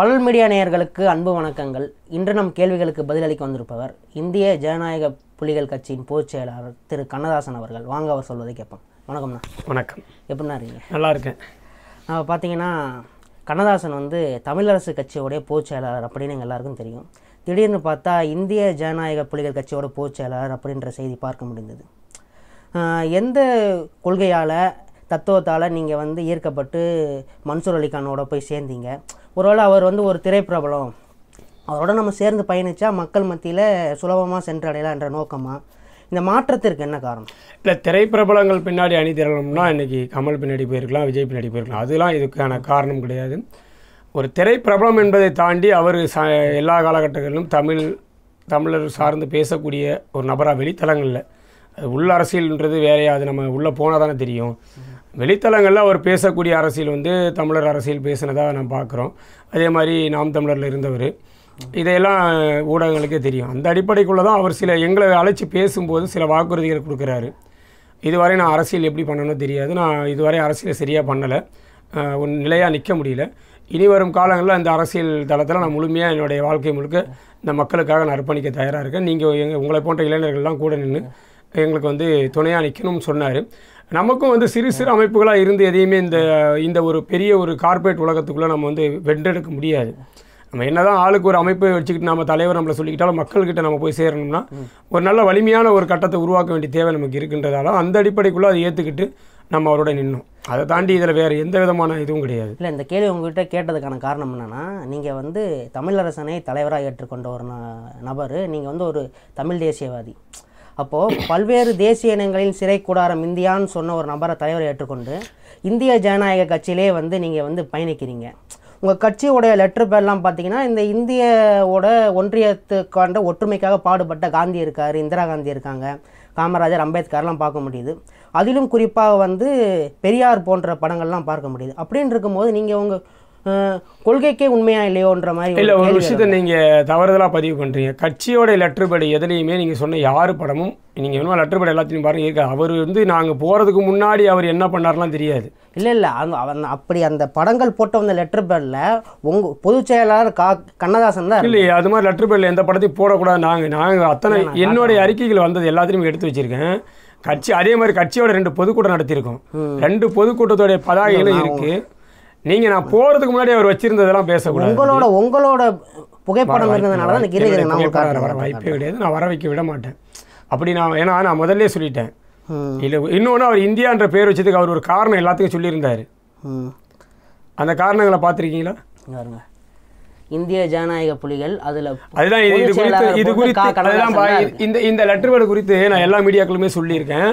வளல் media நேயர்களுக்கு அன்பு வணக்கங்கள் இன்று நம் கேள்விகளுக்கு பதிலளிக்க வந்திருப்பவர் இந்திய ஜனநாயக புலிகள் கட்சியின் பொதுச் செயலாளர் திரு கண்ணதாசன் அவர்கள் வாங்க அவர் சொல்வதை கேட்போம் வணக்கம்ண்ணா வணக்கம் எப்படின்னா இருக்கீங்க நல்லா இருக்கேன் நான் பார்த்தீங்கன்னா கண்ணதாசன் வந்து தமிழரசு கட்சியோடைய பொதுச் செயலாளர் அப்படின்னு எங்கள் எல்லாருக்கும் தெரியும் திடீர்னு பார்த்தா இந்திய ஜனநாயக புலிகள் கட்சியோட பொதுச் செயலாளர் அப்படின்ற செய்தி பார்க்க முடிந்தது எந்த கொள்கையால் தத்துவத்தால் நீங்கள் வந்து ஈர்க்கப்பட்டு மன்சூர் அலிகானோட போய் சேர்ந்தீங்க ஒருவேளை அவர் வந்து ஒரு திரைப்பிரபலம் அவரோட நம்ம சேர்ந்து பயணித்தா மக்கள் மத்தியில் சுலபமாக சென்றடையலாம் என்ற நோக்கமாக இந்த மாற்றத்திற்கு என்ன காரணம் இல்லை திரைப்பிரபலங்கள் பின்னாடி அணி திரளம்னா இன்றைக்கி கமல் பின்னாடி போயிருக்கலாம் விஜய் பின்னாடி போயிருக்கலாம் அதெல்லாம் இதுக்கான காரணம் கிடையாது ஒரு திரைப்பிரபலம் என்பதை தாண்டி அவர் ச எல்லா காலகட்டங்களிலும் தமிழ் தமிழர் சார்ந்து பேசக்கூடிய ஒரு நபராக வெளித்தலங்களில் அது உள்ள அரசியல்ன்றது வேறையா அது நம்ம உள்ளே போனால் தானே தெரியும் வெளித்தளங்களில் அவர் பேசக்கூடிய அரசியல் வந்து தமிழர் அரசியல் பேசினதாக நான் பார்க்குறோம் அதே மாதிரி நாம் தமிழரில் இருந்தவர் இதையெல்லாம் ஊடகங்களுக்கே தெரியும் அந்த அடிப்படைக்குள்ளே தான் அவர் சில எங்களை அழைச்சி பேசும்போது சில வாக்குறுதிகள் கொடுக்குறாரு இதுவரை நான் அரசியல் எப்படி பண்ணணும்னு தெரியாது நான் இதுவரை அரசியலை சரியாக பண்ணலை ஒன் நிலையாக நிற்க முடியல இனி வரும் காலங்களில் அந்த அரசியல் தளத்தில் நான் முழுமையாக என்னுடைய வாழ்க்கை முழுக்க இந்த மக்களுக்காக நான் அர்ப்பணிக்க தயாராக இருக்கேன் நீங்கள் எங்கள் உங்களை போன்ற இளைஞர்கள்லாம் கூட நின்று எங்களுக்கு வந்து துணையாக நிற்கணும்னு சொன்னார் நமக்கும் வந்து சிறு சிறு அமைப்புகளாக இருந்து எதையுமே இந்த இந்த ஒரு பெரிய ஒரு கார்ப்பரேட் உலகத்துக்குள்ளே நம்ம வந்து வென்றெடுக்க முடியாது நம்ம என்னதான் ஆளுக்கு ஒரு அமைப்பை வச்சுக்கிட்டு நம்ம தலைவர் நம்மளை சொல்லிக்கிட்டாலும் மக்கள்கிட்ட நம்ம போய் சேரணும்னா ஒரு நல்ல வலிமையான ஒரு கட்டத்தை உருவாக்க வேண்டிய தேவை நமக்கு இருக்கின்றதால அந்த அடிப்படைக்குள்ளே அதை ஏற்றுக்கிட்டு நம்ம அவரோட நின்னோம் அதை தாண்டி இதில் வேறு எந்த விதமான இதுவும் கிடையாது இல்லை இந்த கேள்வி உங்ககிட்ட கேட்டதுக்கான காரணம் என்னென்னா நீங்கள் வந்து தமிழரசனை தலைவராக ஏற்றுக்கொண்ட ஒரு நபர் நீங்கள் வந்து ஒரு தமிழ் தேசியவாதி அப்போது பல்வேறு தேசிய இனங்களின் சிறை கூடாரம் இந்தியான்னு சொன்ன ஒரு நபரை தலைவரை ஏற்றுக்கொண்டு இந்திய ஜனநாயக கட்சியிலே வந்து நீங்கள் வந்து பயணிக்கிறீங்க உங்கள் கட்சியோடைய லெட்டர் பேர்லாம் பார்த்தீங்கன்னா இந்த இந்தியோட ஒன்றியத்துக்காண்ட ஒற்றுமைக்காக பாடுபட்ட காந்தி இருக்கார் இந்திரா காந்தி இருக்காங்க காமராஜர் அம்பேத்கர்லாம் பார்க்க முடியுது அதிலும் குறிப்பாக வந்து பெரியார் போன்ற படங்கள்லாம் பார்க்க முடியுது அப்படின்னு இருக்கும்போது நீங்கள் உங்கள் கொள்கைக்கே உண்மையா இல்லையோன்ற மாதிரி இல்லை ஒரு விஷயத்த நீங்கள் தவறுதலாக பதிவு பண்ணுறீங்க கட்சியோட லெட்டர்படி எதுலையுமே நீங்கள் சொன்ன யார் படமும் நீங்கள் வேணுமா லெட்டர்படி எல்லாத்தையும் பாருங்கள் இருக்காது அவர் வந்து நாங்கள் போகிறதுக்கு முன்னாடி அவர் என்ன பண்ணார்லாம் தெரியாது இல்லை இல்லை அந்த அவன் அப்படி அந்த படங்கள் போட்ட வந்த லெட்டர் பேரில் உங்கள் பொதுச் செயலாளர் கா கண்ணதாசன் தான் இல்லை அது மாதிரி லெட்டர் பேரில் எந்த படத்தையும் போடக்கூடாது நாங்கள் நாங்கள் அத்தனை என்னுடைய அறிக்கைகள் வந்தது எல்லாத்தையும் எடுத்து வச்சுருக்கேன் கட்சி அதே மாதிரி கட்சியோட ரெண்டு பொதுக்கூட்டம் நடத்தியிருக்கோம் ரெண்டு பொதுக்கூட்டத்துடைய பதாகைகளும் இருக்குது நீங்கள் நான் போகிறதுக்கு முன்னாடி அவர் வச்சுருந்ததெல்லாம் பேசக்கூடாது உங்களோட உங்களோட புகைப்படம் இருந்ததுனால தான் வர வாய்ப்பே கிடையாது நான் வர வைக்க விட மாட்டேன் அப்படி நான் ஏன்னா நான் முதல்ல சொல்லிட்டேன் இல்லை இன்னொன்று அவர் இந்தியான்ற பேர் வச்சதுக்கு அவர் ஒரு காரணம் எல்லாத்துக்கும் சொல்லியிருந்தார் அந்த காரணங்களை பார்த்துருக்கீங்களா இந்திய ஜனநாயக புலிகள் அதில் அதுதான் இது குறித்து இது குறித்து இந்த இந்த லெட்டர் குறித்து நான் எல்லா மீடியாக்களுமே சொல்லியிருக்கேன்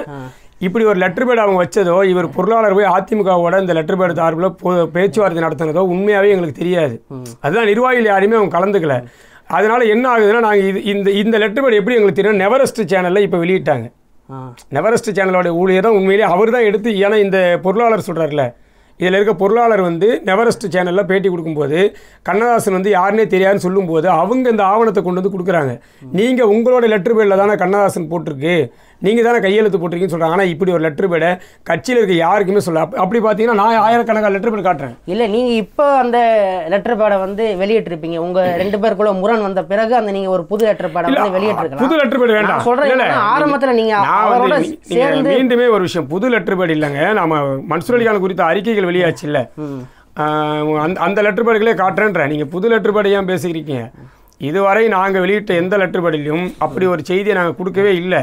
இப்படி ஒரு லெட்டர் பேட் அவங்க வச்சதோ இவர் பொருளாளர் போய் அதிமுகவோட இந்த லெட்டர் பேட் தார்பில் பேச்சுவார்த்தை நடத்தினதோ உண்மையாகவே எங்களுக்கு தெரியாது அதுதான் நிர்வாகிகள் யாருமே அவங்க கலந்துக்கல அதனால் என்ன ஆகுதுன்னா நாங்கள் இது இந்த இந்த லெட்டர் பேட் எப்படி எங்களுக்கு தெரியும் நெவரஸ்ட் சேனலில் இப்போ வெளியிட்டாங்க நெவரஸ்ட் சேனலோட ஊழியர் தான் உண்மையிலேயே அவர் தான் எடுத்து ஏன்னா இந்த பொருளாளர் சொல்கிறார்ல இதில் இருக்க பொருளாளர் வந்து நெவரஸ்ட் சேனலில் பேட்டி கொடுக்கும்போது கண்ணதாசன் வந்து யாருனே தெரியாதுன்னு சொல்லும்போது அவங்க இந்த ஆவணத்தை கொண்டு வந்து கொடுக்குறாங்க நீங்கள் உங்களோட லெட்டர் பேரில் தானே கண்ணதாசன் போட்டிருக்கு நீங்கள் தானே கையெழுத்து போட்டிருக்கீங்கன்னு சொல்கிறாங்க ஆனால் இப்படி ஒரு லெட்ரு பேடை கட்சியில் இருக்க யாருக்குமே சொல்ல அப்படி பார்த்தீங்கன்னா நான் ஆயிரக்கணக்கான லெட்ரு பேட் காட்டுறேன் இல்லை நீங்கள் இப்போ அந்த லெட்டர் பேடை வந்து வெளியிட்டிருப்பீங்க உங்கள் ரெண்டு பேருக்குள்ள முரண் வந்த பிறகு அந்த நீங்கள் ஒரு புது லெட்டர் பேடை வந்து வெளியிட்டிருக்கலாம் புது லெட்டர் பேட் வேண்டாம் சொல்கிறேன் ஆரம்பத்தில் நீங்கள் சேர்ந்து மீண்டுமே ஒரு விஷயம் புது லெட்டர் பேட் இல்லைங்க நம்ம மன்சூர் குறித்த அறிக்கைகள் வெளியாச்சு இல்லை அந்த அந்த லெட்டர் பேடுகளே காட்டுறேன்ற நீங்கள் புது லெட்டர் பேடை ஏன் பேசிக்கிறீங்க இதுவரை நாங்கள் வெளியிட்ட எந்த லெட்டர் பேடிலையும் அப்படி ஒரு செய்தியை நாங்கள் கொடுக்கவே இல்லை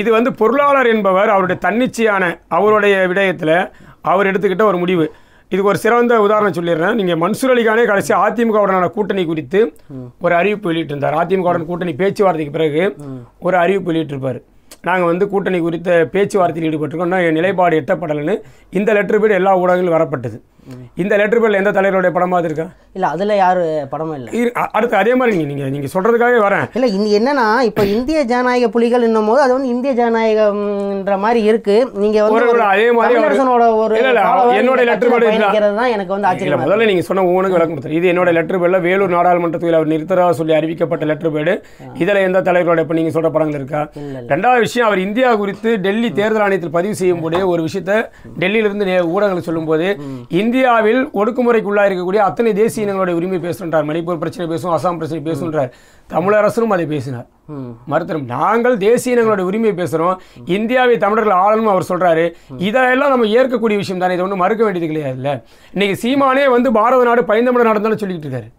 இது வந்து பொருளாளர் என்பவர் அவருடைய தன்னிச்சையான அவருடைய விடயத்தில் அவர் எடுத்துக்கிட்ட ஒரு முடிவு இதுக்கு ஒரு சிறந்த உதாரணம் சொல்லிடுறேன் நீங்கள் மன்சூர் அலிகானே கடைசி அதிமுகவுடனான கூட்டணி குறித்து ஒரு அறிவிப்பு வெளியிட்டிருந்தார் அதிமுகவுடன் கூட்டணி பேச்சுவார்த்தைக்கு பிறகு ஒரு அறிவிப்பு வெளியிட்டிருப்பார் நாங்கள் வந்து கூட்டணி குறித்த பேச்சுவார்த்தையில் ஈடுபட்டிருக்கோம் என் நிலைப்பாடு எட்டப்படலைன்னு இந்த லெட்டர் பீடு எல்லா ஊடகங்களும் வரப்பட்டது இந்த லெட்டர் பேரில் எந்த தலைவருடைய படமாக இருக்கா இல்லை அதில் யார் படமும் இல்லை அடுத்து அதே மாதிரி நீங்கள் நீங்கள் சொல்கிறதுக்காகவே வரேன் இல்லை இந்த என்னன்னா இப்போ இந்திய ஜனநாயக புலிகள் என்னும் போது அது வந்து இந்திய ஜனநாயகம்ன்ற மாதிரி இருக்குது நீங்கள் வந்து அதே மாதிரி ஒரு லெட்டர் தான் எனக்கு வந்து ஆச்சரியம் முதல்ல நீங்கள் சொன்ன உனக்கு விளக்கம் இது என்னோட லெட்டர் பேரில் வேலூர் நாடாளுமன்றத்தில் அவர் நிறுத்தராக சொல்லி அறிவிக்கப்பட்ட லெட்டர் பேர் இதில் எந்த தலைவரோட இப்போ நீங்கள் சொல்கிற படங்கள் இருக்கா ரெண்டாவது விஷயம் அவர் இந்தியா குறித்து டெல்லி தேர்தல் ஆணையத்தில் பதிவு செய்யும் ஒரு விஷயத்தை டெல்லியிலிருந்து ஊடகங்கள் சொல்லும்போது இந்திய இந்தியாவில் ஒடுக்குமுறைக்குள்ளாக இருக்கக்கூடிய அத்தனை தேசிய இனங்களுடைய உரிமை பேசுகின்றார் மணிப்பூர் பிரச்சனை பேசும் அசாம் பிரச்சனை பேசுன்றார் தமிழரசரும் அதை பேசினார் மறுத்தரும் நாங்கள் தேசிய இனங்களுடைய உரிமையை பேசுகிறோம் இந்தியாவை தமிழர்கள் ஆளணும் அவர் சொல்கிறாரு இதெல்லாம் நம்ம ஏற்கக்கூடிய விஷயம் தானே இதை ஒன்றும் மறுக்க வேண்டியது கிடையாது இல்லை இன்னைக்கு சீமானே வந்து பாரத நாடு பயந்தமிழ் நாடுன்னு சொல்லிக்கிட்டு இருக்காரு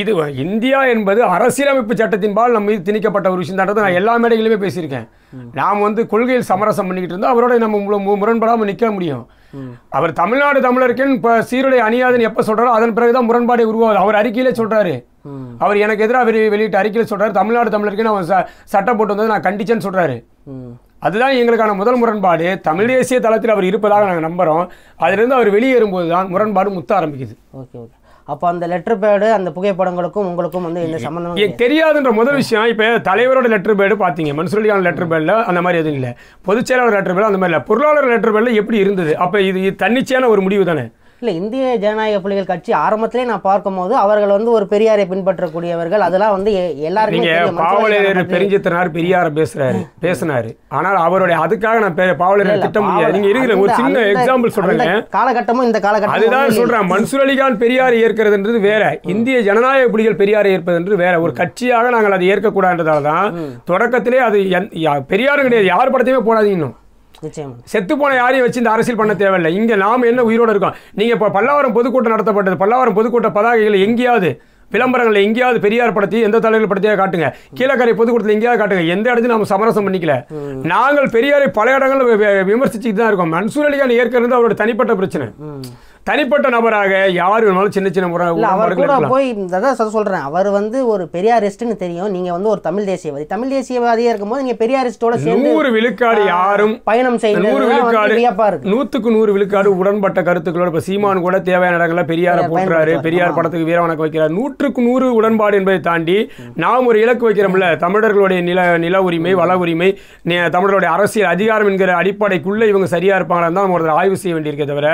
இது இந்தியா என்பது அரசியலமைப்பு சட்டத்தின்பால் நம்ம மீது திணிக்கப்பட்ட ஒரு விஷயம் தான் நான் எல்லா மேடைகளிலுமே பேசியிருக்கேன் நாம் வந்து கொள்கையில் சமரசம் பண்ணிக்கிட்டு இருந்தால் அவரோட நம்ம முரண்படாமல் நிற்க முடியும் அவர் தமிழ்நாடு தமிழருக்கின் இப்போ சீருடை அணியாதுன்னு எப்போ சொல்கிறாரோ அதன் பிறகுதான் முரண்பாடு உருவாகுது அவர் அறிக்கையிலே சொல்கிறாரு அவர் எனக்கு எதிராக வெளியிட்ட அறிக்கையில் சொல்கிறார் தமிழ்நாடு தமிழருக்குன்னு அவர் சட்டம் போட்டு வந்தது நான் கண்டிச்சேன்னு சொல்கிறாரு அதுதான் எங்களுக்கான முதல் முரண்பாடு தமிழ் தேசிய தளத்தில் அவர் இருப்பதாக நாங்கள் நம்புகிறோம் அதிலிருந்து அவர் வெளியேறும்போது தான் முரண்பாடு முத்த ஆரம்பிக்குது ஓகே ஓகே அப்போ அந்த லெட்டர் பேடு அந்த புகைப்படங்களுக்கும் உங்களுக்கும் வந்து இந்த சம்மந்தம் தெரியாதுன்ற முதல் விஷயம் இப்போ தலைவரோட லெட்டர் பேடு பார்த்தீங்க மனுஷருக்கான லெட்டர் பேடில் அந்த மாதிரி எதுவும் இல்லை பொதுச்செயலாளர் லெட்டர் பேடில் அந்த மாதிரி இல்லை பொருளாளர் லெட்டர் பேடில் எப்படி இருந்தது அப்போ இது தன்னிச்சையான ஒரு முடிவு தானே இல்லை இந்திய ஜனநாயக புலிகள் கட்சி ஆரம்பத்திலே நான் பார்க்கும் போது அவர்கள் வந்து ஒரு பெரியாரை பின்பற்றக்கூடியவர்கள் அதெல்லாம் வந்து எல்லாருக்கும் பாவலர் பெருஞ்சித்தனார் பெரியார பேசுறாரு பேசினாரு ஆனால் அவருடைய அதுக்காக நான் பாவலர் திட்ட முடியாது நீங்க இருக்கிற ஒரு சின்ன எக்ஸாம்பிள் சொல்றேங்க காலகட்டமும் இந்த காலகட்டம் அதுதான் சொல்றேன் மன்சூர் அலிகான் பெரியார் ஏற்கிறதுன்றது வேற இந்திய ஜனநாயக புலிகள் பெரியாரை ஏற்பதுன்றது வேற ஒரு கட்சியாக நாங்கள் அதை ஏற்கக்கூடாதுன்றதால தான் தொடக்கத்திலே அது பெரியாரும் கிடையாது யார் படத்தையுமே இன்னும் செத்து போன யாரையும் வச்சு இந்த அரசியல் பண்ண தேவையில்லை இங்க நாம என்ன உயிரோடு இருக்கோம் நீங்க இப்ப பல்லாவரம் பொதுக்கூட்டம் நடத்தப்பட்டது பல்லாவரம் பொதுக்கூட்ட பதாகைகள் எங்கேயாவது விளம்பரங்களில் எங்கேயாவது பெரியார் படத்தையும் எந்த தலைவர்கள் படத்தையாக காட்டுங்க கீழக்கரை பொதுக்கூட்டத்தில் எங்கேயாவது காட்டுங்க எந்த இடத்துல நம்ம சமரசம் பண்ணிக்கல நாங்கள் பெரியாரை பல இடங்களில் விமர்சிச்சுட்டு தான் இருக்கோம் மன்சூர் அலிகான் ஏற்கனவே அவரோட தனிப்பட்ட பிரச்சனை தனிப்பட்ட நபராக யார் வேணாலும் சின்ன சின்ன முறை அவர் கூட போய் அதான் சொல்றேன் அவர் வந்து ஒரு பெரியாரிஸ்ட்னு தெரியும் நீங்க வந்து ஒரு தமிழ் தேசியவாதி தமிழ் தேசியவாதியாக இருக்கும் நீங்கள் பெரியாரிஸ்டோட சேர்ந்து நூறு விழுக்காடு யாரும் பயணம் செய்ய நூறு விழுக்காடு நூத்துக்கு நூறு விழுக்காடு உடன்பட்ட கருத்துக்களோட இப்ப சீமான் கூட தேவையான இடங்கள பெரியார போட்டுறாரு பெரியார் படத்துக்கு வீரவணக்கு வைக்கிறார் நூற்றுக்கு நூறு உடன்பாடு என்பதை தாண்டி நாம் ஒரு இலக்கு வைக்கிறோம்ல தமிழர்களுடைய நில நில உரிமை வள உரிமை தமிழருடைய அரசியல் அதிகாரம் என்கிற அடிப்படைக்குள்ள இவங்க சரியா இருப்பாங்களா தான் ஆய்வு செய்ய வேண்டியிருக்கே தவிர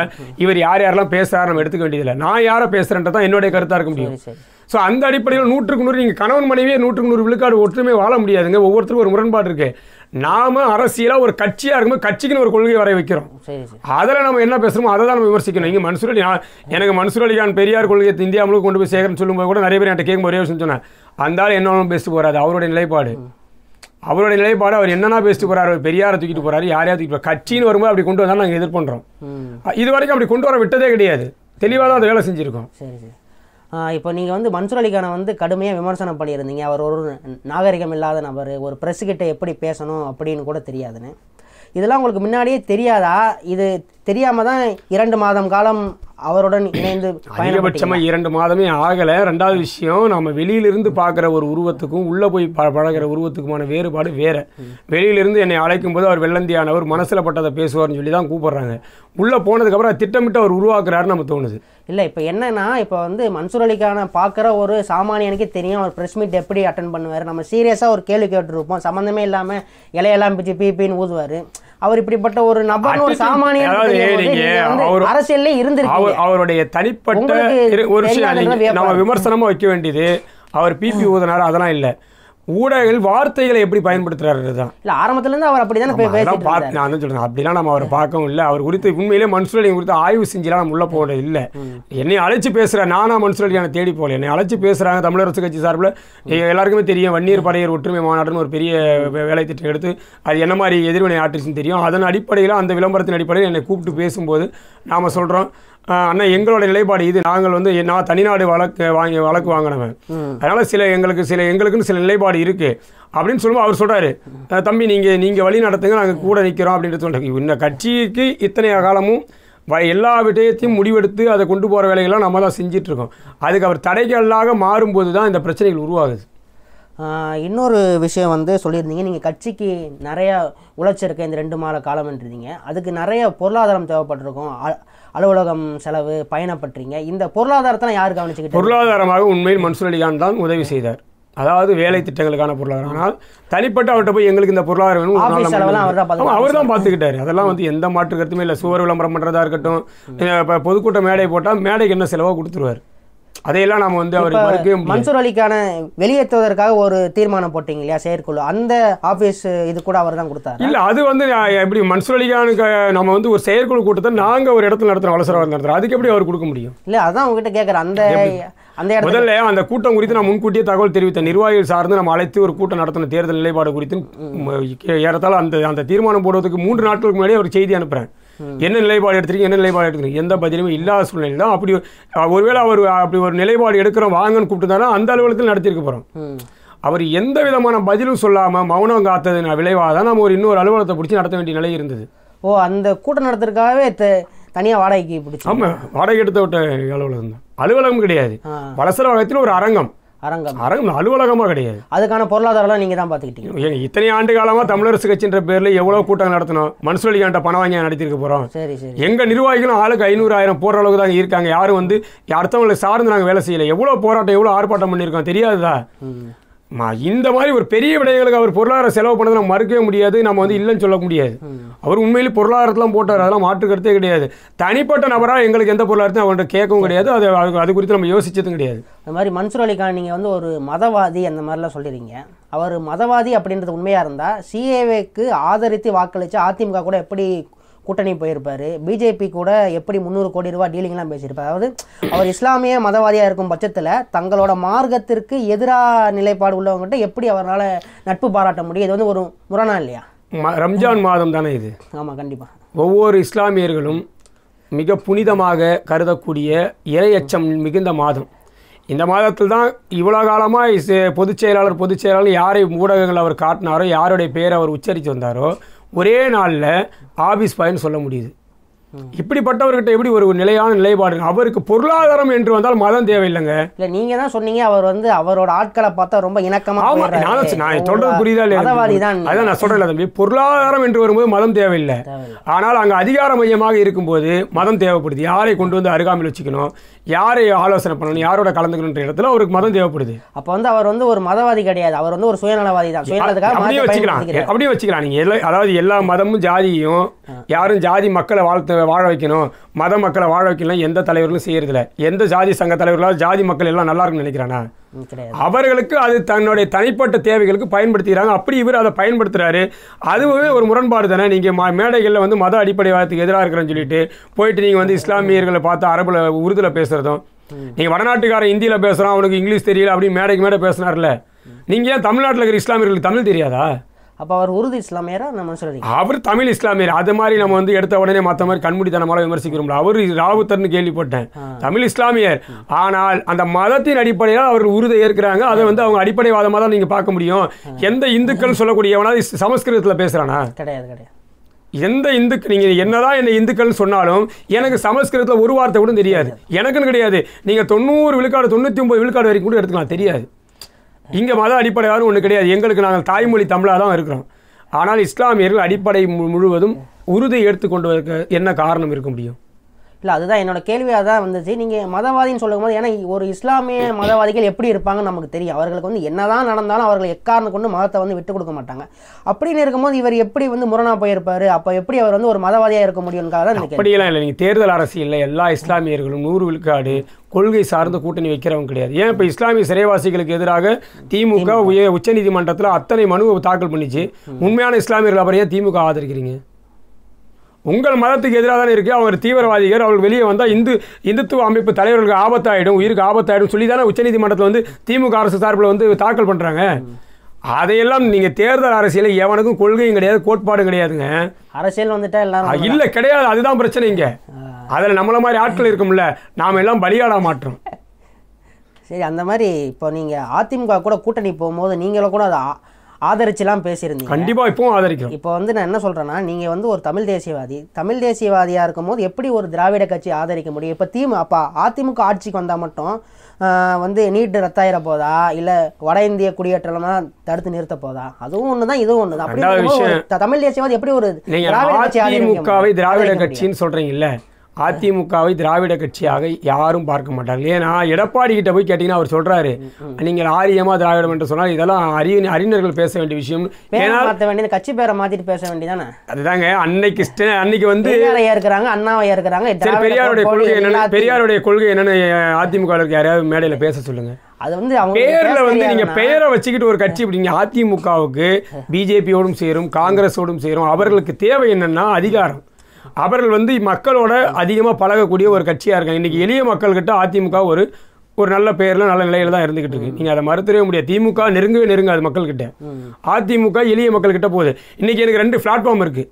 இவர் யார் யாரெல்லாம் யாரெல்லாம் பேசுகிறார் நம்ம எடுத்துக்க வேண்டியதில்லை நான் யாரை பேசுகிறேன்றது தான் என்னுடைய கருத்தாக இருக்க முடியும் ஸோ அந்த அடிப்படையில் நூற்றுக்கு நூறு நீங்கள் கணவன் மனைவியே நூற்றுக்கு நூறு விழுக்காடு ஒற்றுமே வாழ முடியாதுங்க ஒவ்வொருத்தருக்கும் ஒரு முரண்பாடு இருக்கு நாம அரசியலாக ஒரு கட்சியாக இருக்கும்போது கட்சிக்குன்னு ஒரு கொள்கை வரைய வைக்கிறோம் அதில் நம்ம என்ன பேசுகிறோமோ அதை தான் நம்ம விமர்சிக்கணும் இங்கே மன்சூர் அலி எனக்கு மன்சூர் அலிகான் பெரியார் கொள்கையை இந்தியா முழுக்க கொண்டு போய் சேர்க்கணும்னு சொல்லும்போது கூட நிறைய பேர் என்கிட்ட கேட்கும் ஒரே விஷயம் சொன்னேன் அந்த ஆள் என்ன பேச போகிறாது அவருடைய நிலைப்பாடு அவருடைய நிலைப்பாடு அவர் என்னென்ன பேசிட்டு போறாரு பெரியாரை தூக்கிட்டு போறாரு யாரையா தூக்கிட்டு போறாரு கட்சின்னு வரும்போது அப்படி கொண்டு வந்தாலும் நாங்கள் எதிர்பண்றோம் இது வரைக்கும் அப்படி கொண்டு வர விட்டதே கிடையாது தெளிவாக தான் அதை வேலை செஞ்சுருக்கோம் சரி சரி இப்போ நீங்கள் வந்து மன்சூர் அலிகானை வந்து கடுமையாக விமர்சனம் பண்ணியிருந்தீங்க அவர் ஒரு நாகரிகம் இல்லாத நபர் ஒரு ப்ரெஸ்ஸுக்கிட்ட எப்படி பேசணும் அப்படின்னு கூட தெரியாதுன்னு இதெல்லாம் உங்களுக்கு முன்னாடியே தெரியாதா இது தெரியாமல் தான் இரண்டு மாதம் காலம் அவருடன் இணைந்து அதிகபட்சமா இரண்டு மாதமே ஆகலை ரெண்டாவது விஷயம் நம்ம வெளியிலிருந்து பார்க்குற ஒரு உருவத்துக்கும் உள்ளே போய் ப பழகிற உருவத்துக்குமான வேறுபாடு வேற வெளியிலிருந்து என்னை அழைக்கும் போது அவர் வெள்ளந்தியானவர் மனசில் பட்டதை பேசுவார்னு சொல்லி தான் கூப்பிடுறாங்க உள்ளே போனதுக்கப்புறம் திட்டமிட்டு அவர் உருவாக்குறாருன்னு நம்ம தோணுது இல்லை இப்போ என்னன்னா இப்போ வந்து மன்சூர் அலிக்கான பார்க்குற ஒரு சாமானியனுக்கே தெரியும் அவர் ப்ரெஸ் மீட் எப்படி அட்டன் பண்ணுவார் நம்ம சீரியஸாக ஒரு கேள்வி கேட்டுருப்போம் சம்மந்தமே இல்லாமல் இலையெல்லாம் பிச்சு பிபின்னு ஊதுவார் அவர் இப்படிப்பட்ட ஒரு நபர் ஒரு சாமானியர் அரசியல்ல இருந்திருக்கு அவருடைய தனிப்பட்ட ஒரு விஷயம் நம்ம விமர்சனமா வைக்க வேண்டியது அவர் பிபி ஊதினாரு அதெல்லாம் இல்லை ஊடகங்கள் வார்த்தைகளை எப்படி பயன்படுத்துறாரு தான் இல்லை ஆரம்பத்துலேருந்து அவர் அப்படி பார்த்து நான் தான் சொல்கிறேன் அப்படிலாம் நம்ம அவரை பார்க்கவும் இல்லை அவர் குறித்து உண்மையிலே மன்சூரலியை குறித்து ஆய்வு செஞ்சுலாம் உள்ள உள்ளே போகல இல்லை என்னை அழைச்சி பேசுகிற நானா மன்சூரலியான தேடி போகல என்னை அழைச்சி பேசுகிறாங்க அரசு கட்சி சார்பில் எல்லாருக்குமே தெரியும் வன்னியர் படையர் ஒற்றுமை மாநாடுன்னு ஒரு பெரிய வேலை திட்டம் எடுத்து அது என்ன மாதிரி எதிர்வினை ஆற்றுச்சுன்னு தெரியும் அதன் அடிப்படையில் அந்த விளம்பரத்தின் அடிப்படையில் என்னை கூப்பிட்டு பேசும்போது நாம் சொல்கிறோம் ஆனால் எங்களோட நிலைப்பாடு இது நாங்கள் வந்து நான் தனிநாடு வழக்கு வாங்கி வழக்கு வாங்கினவன் அதனால் சில எங்களுக்கு சில எங்களுக்குன்னு சில நிலைப்பாடு இருக்குது அப்படின்னு சொல்லும்போது அவர் சொல்கிறாரு தம்பி நீங்கள் நீங்கள் வழி நடத்துங்க நாங்கள் கூட நிற்கிறோம் அப்படின்றது சொல்கிறாங்க இந்த கட்சிக்கு இத்தனை காலமும் வ எல்லா விடயத்தையும் முடிவெடுத்து அதை கொண்டு போகிற வேலைகள்லாம் நம்ம தான் செஞ்சிட்ருக்கோம் அதுக்கு அவர் தடைகளாக மாறும்போது தான் இந்த பிரச்சனைகள் உருவாகுது இன்னொரு விஷயம் வந்து சொல்லியிருந்தீங்க நீங்கள் கட்சிக்கு நிறையா உழைச்சிருக்க இந்த ரெண்டு மாத காலம்ன்றிருந்தீங்க அதுக்கு நிறைய பொருளாதாரம் தேவைப்பட்டிருக்கும் அலுவலகம் செலவு பயணப்பட்டுறீங்க இந்த பொருளாதாரத்தை யார் கவனிச்சுக்கிட்டு பொருளாதாரமாக உண்மையில் மன்சூர் அலிகான் தான் உதவி செய்தார் அதாவது வேலை திட்டங்களுக்கான பொருளாதாரம் ஆனால் தனிப்பட்ட அவர்கிட்ட போய் எங்களுக்கு இந்த பொருளாதாரம் வேணும் அவர் தான் பார்த்துக்கிட்டாரு அதெல்லாம் வந்து எந்த மாற்று கருத்துமே இல்லை சுவர் விளம்பரம் பண்ணுறதா இருக்கட்டும் இப்போ பொதுக்கூட்ட மேடை போட்டால் மேடைக்கு என்ன செலவாக கொடுத்துருவார் அதையெல்லாம் நம்ம வந்து அவர் மறுக்கவே மன்சூர் அலிக்கான வெளியேற்றுவதற்காக ஒரு தீர்மானம் போட்டீங்க இல்லையா செயற்குழு அந்த ஆஃபீஸ் இது கூட அவர் தான் கொடுத்தாரு இல்லை அது வந்து எப்படி மன்சூர் அலிகானுக்கு நம்ம வந்து ஒரு செயற்குழு கூட்டத்தை நாங்கள் ஒரு இடத்துல நடத்துகிறோம் அவசரம் நடத்துறோம் அதுக்கு எப்படி அவர் கொடுக்க முடியும் இல்லை அதான் உங்ககிட்ட கேட்குறேன் அந்த அந்த முதல்ல அந்த கூட்டம் குறித்து நான் முன்கூட்டியே தகவல் தெரிவித்த நிர்வாகிகள் சார்ந்து நம்ம அழைத்து ஒரு கூட்டம் நடத்தின தேர்தல் நிலைப்பாடு குறித்து ஏறத்தால் அந்த அந்த தீர்மானம் போடுறதுக்கு மூன்று நாட்களுக்கு முன்னாடி அவர் செய்தி அனுப்புகிறேன் என்ன நிலைப்பாடு எடுத்துருக்கு என்ன நிலைப்பாடு எடுத்துருக்கு எந்த பதிலுமே இல்லாத சூழ்நிலை தான் அப்படி ஒருவேளை அவர் அப்படி ஒரு நிலைப்பாடு எடுக்கிறோம் வாங்கன்னு கூப்பிட்டுதானா அந்த அலுவலகத்தில் நடத்தியிருக்க போகிறோம் அவர் எந்த விதமான பதிலும் சொல்லாமல் மௌனம் காத்தது விளைவாக தான் நம்ம ஒரு இன்னொரு அலுவலகத்தை பிடிச்சி நடத்த வேண்டிய நிலை இருந்தது ஓ அந்த கூட்டம் நடத்துறதுக்காகவே தனியாக வாடகைக்கு பிடிச்சி ஆமாம் வாடகை எடுத்த விட்ட அலுவலகம் தான் அலுவலகம் கிடையாது வலசர வகத்தில் ஒரு அரங்கம் அரங்கம் அரங்கம் அலுவலகமாக கிடையாது அதுக்கான பொருளாதாரம் நீங்க தான் பாத்துக்கிட்டீங்க இத்தனை ஆண்டு காலமா தமிழரசு கட்சின்ற பேர்ல எவ்வளவு கூட்டம் நடத்தணும் மனசுலிகான்ட்ட பணம் வாங்கி நடத்திருக்க போறோம் சரி சரி நிர்வாகிகளும் ஆளுக்கு ஐநூறு ஆயிரம் போற அளவுக்கு தான் இருக்காங்க யாரும் வந்து அடுத்தவங்களை சார்ந்து நாங்கள் வேலை செய்யல எவ்வளவு போராட்டம் எவ்வளவு ஆர்ப்பாட்டம் பண்ணியிருக்கோம் தெரியாதுதா இந்த மாதிரி ஒரு பெரிய விடைகளுக்கு அவர் பொருளாதார செலவு பண்ணதை நம்ம மறுக்கவே முடியாது நம்ம வந்து இல்லைன்னு சொல்ல முடியாது அவர் உண்மையில் பொருளாதாரத்தெலாம் போட்டார் அதெல்லாம் மாற்றுக்கிறதே கிடையாது தனிப்பட்ட நபராக எங்களுக்கு எந்த பொருளாதாரத்தையும் அவர்கிட்ட கேட்கவும் கிடையாது அது அது குறித்து நம்ம யோசிச்சதும் கிடையாது அந்த மாதிரி மன்சூர் அலிகான் நீங்கள் வந்து ஒரு மதவாதி அந்த மாதிரிலாம் சொல்லிடுறீங்க அவர் மதவாதி அப்படின்றது உண்மையாக இருந்தால் சிஏவேக்கு ஆதரித்து வாக்களித்து அதிமுக கூட எப்படி கூட்டணி போயிருப்பார் பிஜேபி கூட எப்படி முந்நூறு கோடி ரூபா டீலிங்லாம் பேசியிருப்பார் அதாவது அவர் இஸ்லாமிய மதவாதியாக இருக்கும் பட்சத்தில் தங்களோட மார்க்கத்திற்கு எதிராக நிலைப்பாடு உள்ளவங்ககிட்ட எப்படி அவரால் நட்பு பாராட்ட முடியும் இது வந்து ஒரு முரணா இல்லையா ரம்ஜான் மாதம் தானே இது ஆமாம் கண்டிப்பாக ஒவ்வொரு இஸ்லாமியர்களும் மிக புனிதமாக கருதக்கூடிய இரையச்சம் மிகுந்த மாதம் இந்த மாதத்தில் தான் இவ்வளோ காலமாக பொதுச் செயலாளர் பொதுச் செயலாளர் யாரை ஊடகங்கள் அவர் காட்டினாரோ யாருடைய பேர் அவர் உச்சரித்து வந்தாரோ ஒரே நாளில் ஆஃபீஸ் பாயின்னு சொல்ல முடியுது இப்படிப்பட்டவர்கிட்ட எப்படி ஒரு நிலையான நிலைப்பாடு அவருக்கு பொருளாதாரம் என்று வந்தால் மதம் தேவையில்லைங்க இல்ல நீங்க தான் சொன்னீங்க அவர் வந்து அவரோட ஆட்களை பார்த்தா ரொம்ப இணக்கமா ஆமா நான் சொல்றது புரியுதா இல்லையா அதான் நான் சொல்றேன் தம்பி பொருளாதாரம் என்று வரும்போது மதம் தேவையில்லை ஆனால் அங்கே அதிகார மையமாக இருக்கும்போது மதம் தேவைப்படுது யாரை கொண்டு வந்து அருகாமையில் வச்சுக்கணும் யாரை ஆலோசனை பண்ணணும் யாரோட கலந்துக்கணும் இடத்துல அவருக்கு மதம் தேவைப்படுது அப்போ வந்து அவர் வந்து ஒரு மதவாதி கிடையாது அவர் வந்து ஒரு சுயநலவாதி தான் அப்படியே வச்சுக்கலாம் நீங்க அதாவது எல்லா மதமும் ஜாதியும் யாரும் ஜாதி மக்களை வாழ்த்து வாழ வைக்கணும் மத மக்களை வாழ வைக்கலாம் எந்த தலைவர்களும் செய்யறதில்ல எந்த ஜாதி சங்க தலைவர்களால் ஜாதி மக்கள் எல்லாம் நல்லா இருக்குன்னு நினைக்கிறானா அவர்களுக்கு அது தன்னுடைய தனிப்பட்ட தேவைகளுக்கு பயன்படுத்திக்கிறாங்க அப்படி இவர் அதை பயன்படுத்துறாரு அதுவே ஒரு முரண்பாடு தானே நீங்கள் மா மேடைகளில் வந்து மத அடிப்படைவாதத்துக்கு எதிராக இருக்கிறேன்னு சொல்லிட்டு போயிட்டு நீங்கள் வந்து இஸ்லாமியர்களை பார்த்து அரபில் உருதில் பேசுகிறதும் நீங்கள் வடநாட்டுக்காரன் இந்தியில் பேசுகிறான் அவனுக்கு இங்கிலீஷ் தெரியல அப்படின்னு மேடைக்கு மேடை பேசுனார்ல நீங்கள் ஏன் தமிழ்நாட்டில் இருக்கிற இஸ்லாமியர்களுக்கு தமிழ் தெரியாதா அப்போ அவர் உருது இஸ்லாமியரா நம்ம சொல்றீங்க அவர் தமிழ் இஸ்லாமியர் அது மாதிரி நம்ம வந்து எடுத்த உடனே மற்ற மாதிரி கண்மூடித்தனமாக விமர்சிக்கிறோம்ல அவர் ராவுத்தர்னு கேள்விப்பட்டேன் தமிழ் இஸ்லாமியர் ஆனால் அந்த மதத்தின் அடிப்படையில் அவர் உருதை ஏற்கிறாங்க அதை வந்து அவங்க அடிப்படைவாதமாக தான் நீங்கள் பார்க்க முடியும் எந்த இந்துக்கள் சொல்லக்கூடியவனா சமஸ்கிருதத்தில் பேசுகிறானா கிடையாது கிடையாது எந்த இந்துக்கு நீங்கள் என்னதான் என்ன இந்துக்கள்னு சொன்னாலும் எனக்கு சமஸ்கிருதத்தில் ஒரு வார்த்தை கூட தெரியாது எனக்குன்னு கிடையாது நீங்கள் தொண்ணூறு விழுக்காடு தொண்ணூற்றி ஒம்பது விழுக்காடு வரைக்கும் கூட எடுத்துக்கலாம் தெரியாது இங்கே மத அடிப்படையாக ஒன்று கிடையாது எங்களுக்கு நாங்கள் தாய்மொழி தமிழாக தான் இருக்கிறோம் ஆனால் இஸ்லாமியர்கள் அடிப்படை முழுவதும் உறுதி எடுத்துக்கொண்டு என்ன காரணம் இருக்க முடியும் இல்லை அதுதான் என்னோடய கேள்வியாக தான் வந்துச்சு நீங்கள் மதவாதின்னு சொல்லும் போது ஏன்னா ஒரு இஸ்லாமிய மதவாதிகள் எப்படி இருப்பாங்கன்னு நமக்கு தெரியும் அவர்களுக்கு வந்து தான் நடந்தாலும் அவர்கள் எக்காரணம் கொண்டு மதத்தை வந்து விட்டு கொடுக்க மாட்டாங்க அப்படின்னு இருக்கும்போது இவர் எப்படி வந்து முரணா போயிருப்பார் அப்போ எப்படி அவர் வந்து ஒரு மதவாதியாக இருக்க முடியும்னுக்காக தான் அப்படியெல்லாம் இல்லை நீங்கள் தேர்தல் அரசியலில் எல்லா இஸ்லாமியர்களும் நூறு விழுக்காடு கொள்கை சார்ந்த கூட்டணி வைக்கிறவங்க கிடையாது ஏன் இப்போ இஸ்லாமிய சிறைவாசிகளுக்கு எதிராக திமுக உச்சநீதிமன்றத்தில் அத்தனை மனுவை தாக்கல் பண்ணிச்சு உண்மையான இஸ்லாமியர்கள் அப்புறம் ஏன் திமுக ஆதரிக்கிறீங்க உங்கள் மதத்துக்கு எதிராக தானே இருக்குது அவர் தீவிரவாதிகள் அவர்கள் வெளியே வந்தால் இந்து இந்துத்துவ அமைப்பு தலைவர்களுக்கு ஆபத்தாயிடும் உயிருக்கு ஆபத்தாயிடும் சொல்லி தானே உச்சநீதிமன்றத்தில் வந்து திமுக அரசு சார்பில் வந்து தாக்கல் பண்ணுறாங்க அதையெல்லாம் நீங்கள் தேர்தல் அரசியல் எவனுக்கும் கொள்கையும் கிடையாது கோட்பாடும் கிடையாதுங்க அரசியல் வந்துட்டா எல்லாரும் இல்லை கிடையாது அதுதான் பிரச்சனை இங்கே அதில் நம்மள மாதிரி ஆட்கள் இருக்கும்ல நாம் எல்லாம் பலியாட மாட்டோம் சரி அந்த மாதிரி இப்போ நீங்கள் அதிமுக கூட கூட்டணி போகும்போது நீங்களும் கூட அதை ஆதரிச்சுலாம் பேசியிருந்தீங்க கண்டிப்பாக இப்போ ஆதரிக்கிறோம் இப்போ வந்து நான் என்ன சொல்கிறேன்னா நீங்கள் வந்து ஒரு தமிழ் தேசியவாதி தமிழ் தேசியவாதியாக இருக்கும் போது எப்படி ஒரு திராவிட கட்சி ஆதரிக்க முடியும் இப்போ திமு அப்பா அதிமுக ஆட்சிக்கு வந்தால் மட்டும் வந்து நீட் ரத்தாயிர போதா இல்லை வட இந்திய குடியேற்றம்லாம் தடுத்து நிறுத்த போதா அதுவும் ஒன்று தான் இதுவும் ஒன்று தான் அப்படி தமிழ் தேசியவாதி எப்படி ஒரு திராவிட கட்சி திராவிட கட்சின்னு இல்லை அதிமுகவை திராவிட கட்சியாக யாரும் பார்க்க மாட்டார்கள் ஏன்னா எடப்பாடி கிட்ட போய் கேட்டிங்கன்னா அவர் சொல்றாரு நீங்கள் ஆரியமா திராவிடம் என்று சொன்னால் இதெல்லாம் அறி அறிஞர்கள் பேச வேண்டிய விஷயம் கட்சி பேரை மாற்றிட்டு பேச வேண்டியதானே அதுதாங்க அன்னைக்கு அன்னைக்கு வந்து இருக்கிறாங்க அண்ணாவையா இருக்கிறாங்க பெரியாருடைய கொள்கை என்ன பெரியாருடைய கொள்கை என்னென்னு அதிமுக யாரையாவது மேடையில் பேச சொல்லுங்க அது வந்து அவங்க பேர்ல வந்து நீங்க பெயரை வச்சுக்கிட்டு ஒரு கட்சி இப்படிங்க அதிமுகவுக்கு பிஜேபியோடும் சேரும் காங்கிரஸோடும் சேரும் அவர்களுக்கு தேவை என்னன்னா அதிகாரம் அவர்கள் வந்து மக்களோட அதிகமாக பழகக்கூடிய ஒரு கட்சியாக இருக்காங்க இன்றைக்கி எளிய மக்கள்கிட்ட அதிமுக ஒரு ஒரு நல்ல பெயரில் நல்ல நிலையில் தான் இருந்துக்கிட்டு இருக்கு நீங்கள் அதை மறுத்துறவே முடியாது திமுக நெருங்கவே நெருங்காது மக்கள்கிட்ட அதிமுக எளிய மக்கள்கிட்ட போகுது இன்றைக்கி எனக்கு ரெண்டு பிளாட்ஃபார்ம் இருக்குது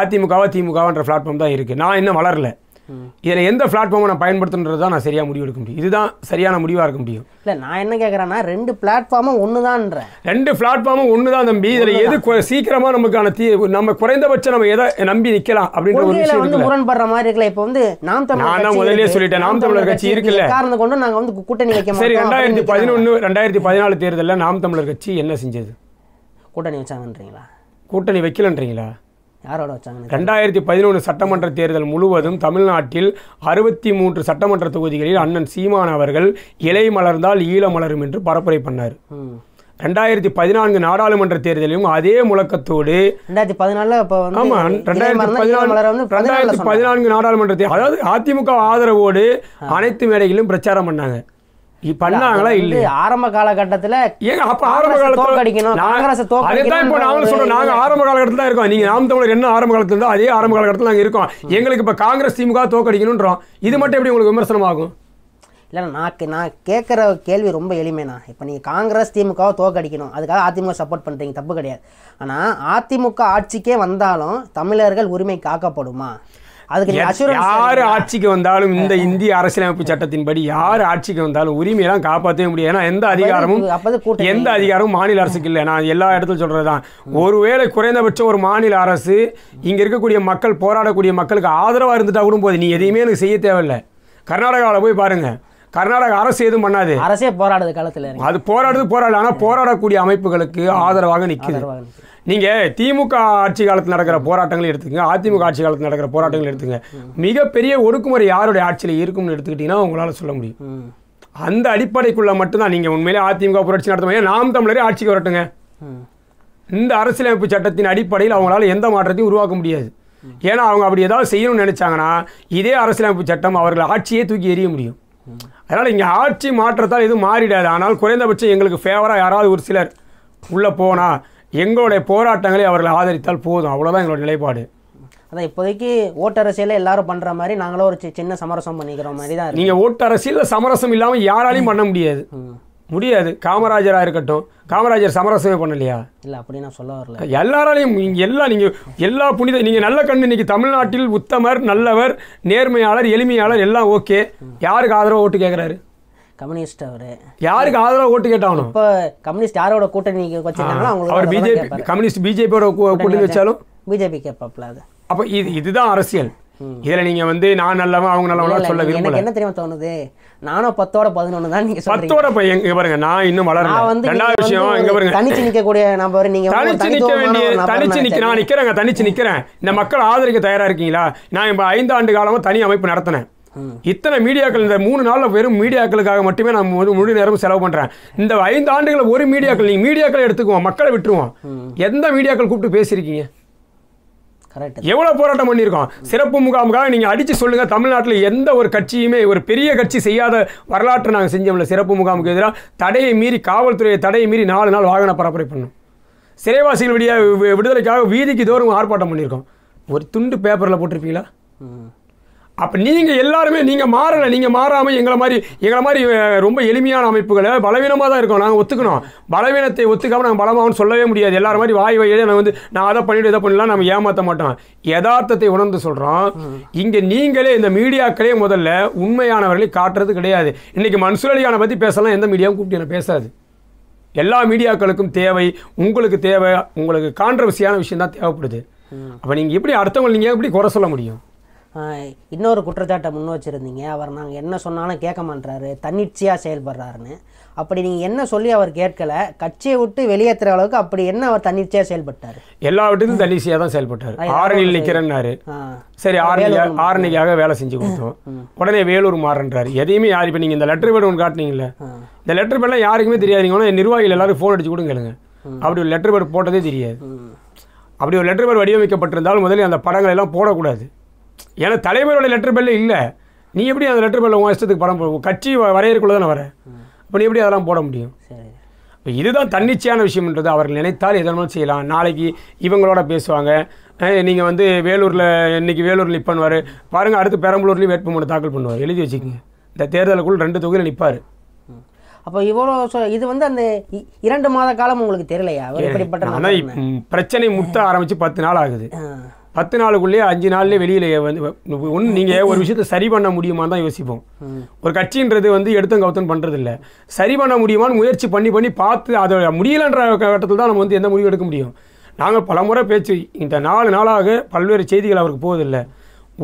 அதிமுகவா திமுகவான்ற பிளாட்ஃபார்ம் தான் இருக்குது நான் இன்னும் வளரலை இதில் எந்த பிளாட்ஃபார்மை நான் பயன்படுத்துன்றது தான் நான் சரியாக முடிவு எடுக்க முடியும் இதுதான் சரியான முடிவாக இருக்க முடியும் இல்லை நான் என்ன கேட்குறேன்னா ரெண்டு பிளாட்ஃபார்மும் ஒன்று தான்றேன் ரெண்டு பிளாட்ஃபார்மும் ஒன்று தான் தம்பி இதில் எது சீக்கிரமாக நமக்கான தீ நம்ம குறைந்தபட்சம் நம்ம எதை நம்பி நிற்கலாம் அப்படின்ற ஒரு விஷயம் வந்து முரண்படுற மாதிரி இருக்கல இப்போ வந்து நாம் தமிழ் நான் தான் முதலே சொல்லிட்டேன் நாம் தமிழர் கட்சி இருக்குல்ல காரணம் கொண்டு நாங்கள் வந்து கூட்டணி வைக்க சரி ரெண்டாயிரத்தி பதினொன்று ரெண்டாயிரத்தி பதினாலு தேர்தலில் நாம் தமிழர் கட்சி என்ன செஞ்சது கூட்டணி வச்சாங்கன்றீங்களா கூட்டணி வைக்கலன்றீங்களா யாரோட வச்சாங்க ரெண்டாயிரத்தி பதினொன்று சட்டமன்ற தேர்தல் முழுவதும் தமிழ்நாட்டில் அறுபத்தி மூன்று சட்டமன்ற தொகுதிகளில் அண்ணன் சீமான் அவர்கள் இலை மலர்ந்தால் ஈழ மலரும் என்று பரப்புரை பண்ணார் ரெண்டாயிரத்தி பதினான்கு நாடாளுமன்ற தேர்தலிலும் அதே முழக்கத்தோடு ரெண்டாயிரத்தி பதினாலு பதினான்கு நாடாளுமன்ற அதாவது அதிமுக ஆதரவோடு அனைத்து மேடைகளிலும் பிரச்சாரம் பண்ணாங்க பண்ணாங்களா இல்ல ஆரம்ப காலகட்டத்துல ஏங்க அப்ப ஆரம்ப காலத்துல தோக்கடிக்கணும் காங்கிரஸ் தோக்கடிக்கணும் இப்போ நாங்களும் சொல்றோம் நாங்க ஆரம்ப காலகட்டத்துல தான் இருக்கோம் நீங்க நாம் தமிழர் என்ன ஆரம்ப காலத்துல தான் அதே ஆரம்ப காலகட்டத்துல நாங்க இருக்கோம் எங்களுக்கு இப்ப காங்கிரஸ் திமுக தோக்கடிக்கணும்ன்றோம் இது மட்டும் எப்படி உங்களுக்கு விமர்சனம் ஆகும் இல்லைண்ணா நான் நான் கேட்குற கேள்வி ரொம்ப எளிமைண்ணா இப்போ நீங்கள் காங்கிரஸ் திமுகவை தோக்கடிக்கணும் அதுக்காக அதிமுக சப்போர்ட் பண்ணுறீங்க தப்பு கிடையாது ஆனால் அதிமுக ஆட்சிக்கே வந்தாலும் தமிழர்கள் உரிமை காக்கப்படுமா அதுக்கு யார் ஆட்சிக்கு வந்தாலும் இந்த இந்திய அரசியலமைப்பு சட்டத்தின் படி யார் ஆட்சிக்கு வந்தாலும் உரிமையெல்லாம் காப்பாற்றவே முடியாது ஏன்னா எந்த அதிகாரமும் எந்த அதிகாரமும் மாநில அரசுக்கு இல்லை நான் எல்லா இடத்துல சொல்றதுதான் ஒருவேளை குறைந்தபட்சம் ஒரு மாநில அரசு இங்க இருக்கக்கூடிய மக்கள் போராடக்கூடிய மக்களுக்கு ஆதரவாக இருந்துட்டா கூட போது நீ எதையுமே எனக்கு செய்ய தேவையில்லை கர்நாடகாவில் போய் பாருங்க கர்நாடக அரசு எதுவும் பண்ணாது அரசே போராடுது காலத்தில் அது போராடுறது போராடல ஆனால் போராடக்கூடிய அமைப்புகளுக்கு ஆதரவாக நிற்குது நீங்கள் திமுக ஆட்சி காலத்தில் நடக்கிற போராட்டங்கள் எடுத்துங்க அதிமுக ஆட்சி காலத்தில் நடக்கிற போராட்டங்கள் எடுத்துங்க மிகப்பெரிய ஒடுக்குமுறை யாருடைய ஆட்சியில் இருக்கும்னு எடுத்துக்கிட்டிங்கன்னா உங்களால் சொல்ல முடியும் அந்த அடிப்படைக்குள்ளே மட்டும்தான் நீங்கள் உண்மையிலே அதிமுக புரட்சி நடத்த நாம் தமிழரே ஆட்சிக்கு வரட்டுங்க இந்த அரசியலமைப்பு சட்டத்தின் அடிப்படையில் அவங்களால எந்த மாற்றத்தையும் உருவாக்க முடியாது ஏன்னா அவங்க அப்படி ஏதாவது செய்யணும்னு நினச்சாங்கன்னா இதே அரசியலமைப்பு சட்டம் அவர்கள் ஆட்சியே தூக்கி எறிய முடியும் அதனால் இங்கே ஆட்சி மாற்றத்தால் எதுவும் மாறிடாது ஆனால் குறைந்தபட்சம் எங்களுக்கு ஃபேவராக யாராவது ஒரு சிலர் உள்ளே போனால் எங்களுடைய போராட்டங்களை அவர்களை ஆதரித்தால் போதும் அவ்வளோதான் எங்களோட நிலைப்பாடு அதான் இப்போதைக்கு அரசியல எல்லாரும் பண்ணுற மாதிரி நாங்களும் ஒரு சின்ன சமரசம் பண்ணிக்கிற மாதிரி தான் நீங்கள் அரசியல் சமரசம் இல்லாமல் யாராலையும் பண்ண முடியாது முடியாது காமராஜராக இருக்கட்டும் காமராஜர் சமரசமே பண்ணலையா இல்லை அப்படி நான் சொல்ல வரல எல்லாராலையும் எல்லாம் நீங்கள் எல்லா புனித நீங்கள் நல்ல கண்ணு இன்றைக்கி தமிழ்நாட்டில் உத்தமர் நல்லவர் நேர்மையாளர் எளிமையாளர் எல்லாம் ஓகே யாருக்கு ஆதரவு ஓட்டு கேட்குறாரு கம்யூனிஸ்ட் அவர் யாருக்கு ஆதரவு ஓட்டு கேட்டாலும் இப்போ கம்யூனிஸ்ட் யாரோட கூட்டணி வச்சிருக்காங்களோ அவங்களுக்கு அவர் பிஜேபி கம்யூனிஸ்ட் பிஜேபியோட கூட்டணி வச்சாலும் பிஜேபி கேட்பாப்ல அது அப்போ இது இதுதான் அரசியல் இதில் நீங்கள் வந்து நான் நல்லவன் அவங்க நல்லவங்களா சொல்ல விரும்பல என்ன தெரியுமா தோணுது நானும் பத்தோட பதினொன்று தான் நீங்கள் பத்தோட போய் எங்க பாருங்க நான் இன்னும் வளரேன் வந்து ரெண்டாவது விஷயம் இங்கே பாருங்க தனிச்சு நிற்கக்கூடிய நம்ம நீங்கள் தனிச்சு நிற்க வேண்டிய தனிச்சு நிற்க நான் நிற்கிறேங்க தனிச்சு நிற்கிறேன் இந்த மக்கள் ஆதரிக்க தயாராக இருக்கீங்களா நான் இப்போ ஐந்து ஆண்டு காலமாக தனி அமைப்பு நடத்தினேன் இத்தனை மீடியாக்கள் இந்த மூணு நாளில் வெறும் மீடியாக்களுக்காக மட்டுமே நான் முழு நேரம் செலவு பண்ணுறேன் இந்த ஐந்து ஆண்டுகளில் ஒரு மீடியாக்கள் நீங்கள் மீடியாக்களை எடுத்துக்குவோம் மக்களை விட்டுருவோம் எந்த மீடியாக்கள் கூப்பிட்டு பேசியிருக்கீங்க எவ்வளோ போராட்டம் பண்ணியிருக்கோம் சிறப்பு முகாமுக்காக நீங்க அடித்து சொல்லுங்கள் தமிழ்நாட்டில் எந்த ஒரு கட்சியுமே ஒரு பெரிய கட்சி செய்யாத வரலாற்றை நாங்கள் செஞ்சோம்ல சிறப்பு முகாமுக்கு எதிராக தடையை மீறி காவல்துறையை தடையை மீறி நாலு நாள் வாகன பரப்புரை பண்ணும் சிறைவாசிகள் விடிய விடுதலைக்காக வீதிக்கு தோறும் ஆர்ப்பாட்டம் பண்ணியிருக்கோம் ஒரு துண்டு பேப்பரில் போட்டிருப்பீங்களா அப்போ நீங்கள் எல்லாருமே நீங்கள் மாறலை நீங்கள் மாறாமல் எங்களை மாதிரி எங்களை மாதிரி ரொம்ப எளிமையான அமைப்புகளை பலவீனமாக தான் இருக்கோம் நாங்கள் ஒத்துக்கணும் பலவீனத்தை ஒத்துக்காமல் நாங்கள் பலமாகவும் சொல்லவே முடியாது எல்லாரும் மாதிரி வாய் வாயிலே நான் வந்து நான் அதை பண்ணிவிட்டு இதை பண்ணலாம் நம்ம ஏமாற்ற மாட்டோம் யதார்த்தத்தை உணர்ந்து சொல்கிறோம் இங்கே நீங்களே இந்த மீடியாக்களே முதல்ல உண்மையானவர்களை காட்டுறது கிடையாது இன்றைக்கி மன்சூரலியானை பற்றி பேசலாம் எந்த மீடியாவும் கூப்பிட்டு பேசாது எல்லா மீடியாக்களுக்கும் தேவை உங்களுக்கு தேவை உங்களுக்கு கான்ட்ரவர்சியான விஷயம் தான் தேவைப்படுது அப்போ நீங்கள் எப்படி அடுத்தவங்க நீங்கள் எப்படி குறை சொல்ல முடியும் இன்னொரு குற்றச்சாட்டை முன் வச்சுருந்தீங்க அவர் நாங்கள் என்ன சொன்னாலும் கேட்க மாட்டுறாரு தன்னிச்சையாக செயல்படுறாருன்னு அப்படி நீங்கள் என்ன சொல்லி அவர் கேட்கலை கட்சியை விட்டு வெளியேற்றுற அளவுக்கு அப்படி என்ன அவர் தன்னிச்சையாக செயல்பட்டார் எல்லாவற்றிலும் தன்னிச்சையாக தான் செயல்பட்டார் ஆரணியில் நிற்கிறேன்னாரு சரி ஆரணியாக ஆரணிக்காக வேலை செஞ்சு கொடுத்தோம் உடனே வேலூர் மாறன்றாரு எதையுமே யார் இப்போ நீங்கள் இந்த லெட்டர் பேட் ஒன்று காட்டினீங்களே இந்த லெட்டர் பேட்லாம் யாருக்குமே என் நிர்வாகிகள் எல்லாரும் ஃபோன் அடிச்சு கொடுங்க கேளுங்க அப்படி ஒரு லெட்டர் பேட் போட்டதே தெரியாது அப்படி ஒரு லெட்டர் பேட் வடிவமைக்கப்பட்டிருந்தாலும் முதலில் அந்த படங்கள் எல்லாம் போடக்கூடாது ஏன்னா தலைவரோட லெட்டர் பெல்ல இல்லை நீ எப்படி அந்த லெட்டர் பெல்ல உங்கள் இஷ்டத்துக்கு படம் போடுவோம் கட்சி வரையறுக்குள்ளே தானே வரேன் அப்போ நீ எப்படி அதெல்லாம் போட முடியும் இதுதான் தன்னிச்சையான விஷயம்ன்றது அவர்கள் நினைத்தால் எதனாலும் செய்யலாம் நாளைக்கு இவங்களோட பேசுவாங்க நீங்கள் வந்து வேலூரில் இன்றைக்கி வேலூரில் நிற்பன்வார் பாருங்கள் அடுத்து பெரம்பலூர்லேயும் வேட்புமனு தாக்கல் பண்ணுவார் எழுதி வச்சுக்கோங்க இந்த தேர்தலுக்குள் ரெண்டு தொகுதியில் நிற்பார் அப்போ இவ்வளோ இது வந்து அந்த இரண்டு மாத காலம் உங்களுக்கு தெரியலையா பிரச்சனை முத்த ஆரம்பித்து பத்து நாள் ஆகுது பத்து நாளுக்குள்ளேயே அஞ்சு நாள்லேயே வெளியில் வந்து ஒன்று நீங்கள் ஒரு விஷயத்தை சரி பண்ண முடியுமான்னு தான் யோசிப்போம் ஒரு கட்சின்றது வந்து எடுத்தும் கவுத்தம் பண்ணுறதில்ல சரி பண்ண முடியுமான்னு முயற்சி பண்ணி பண்ணி பார்த்து அதை முடியலன்ற கட்டத்தில் தான் நம்ம வந்து எந்த முடிவு எடுக்க முடியும் நாங்கள் பல முறை பேச்சு இந்த நாலு நாளாக பல்வேறு செய்திகள் அவருக்கு போவதில்லை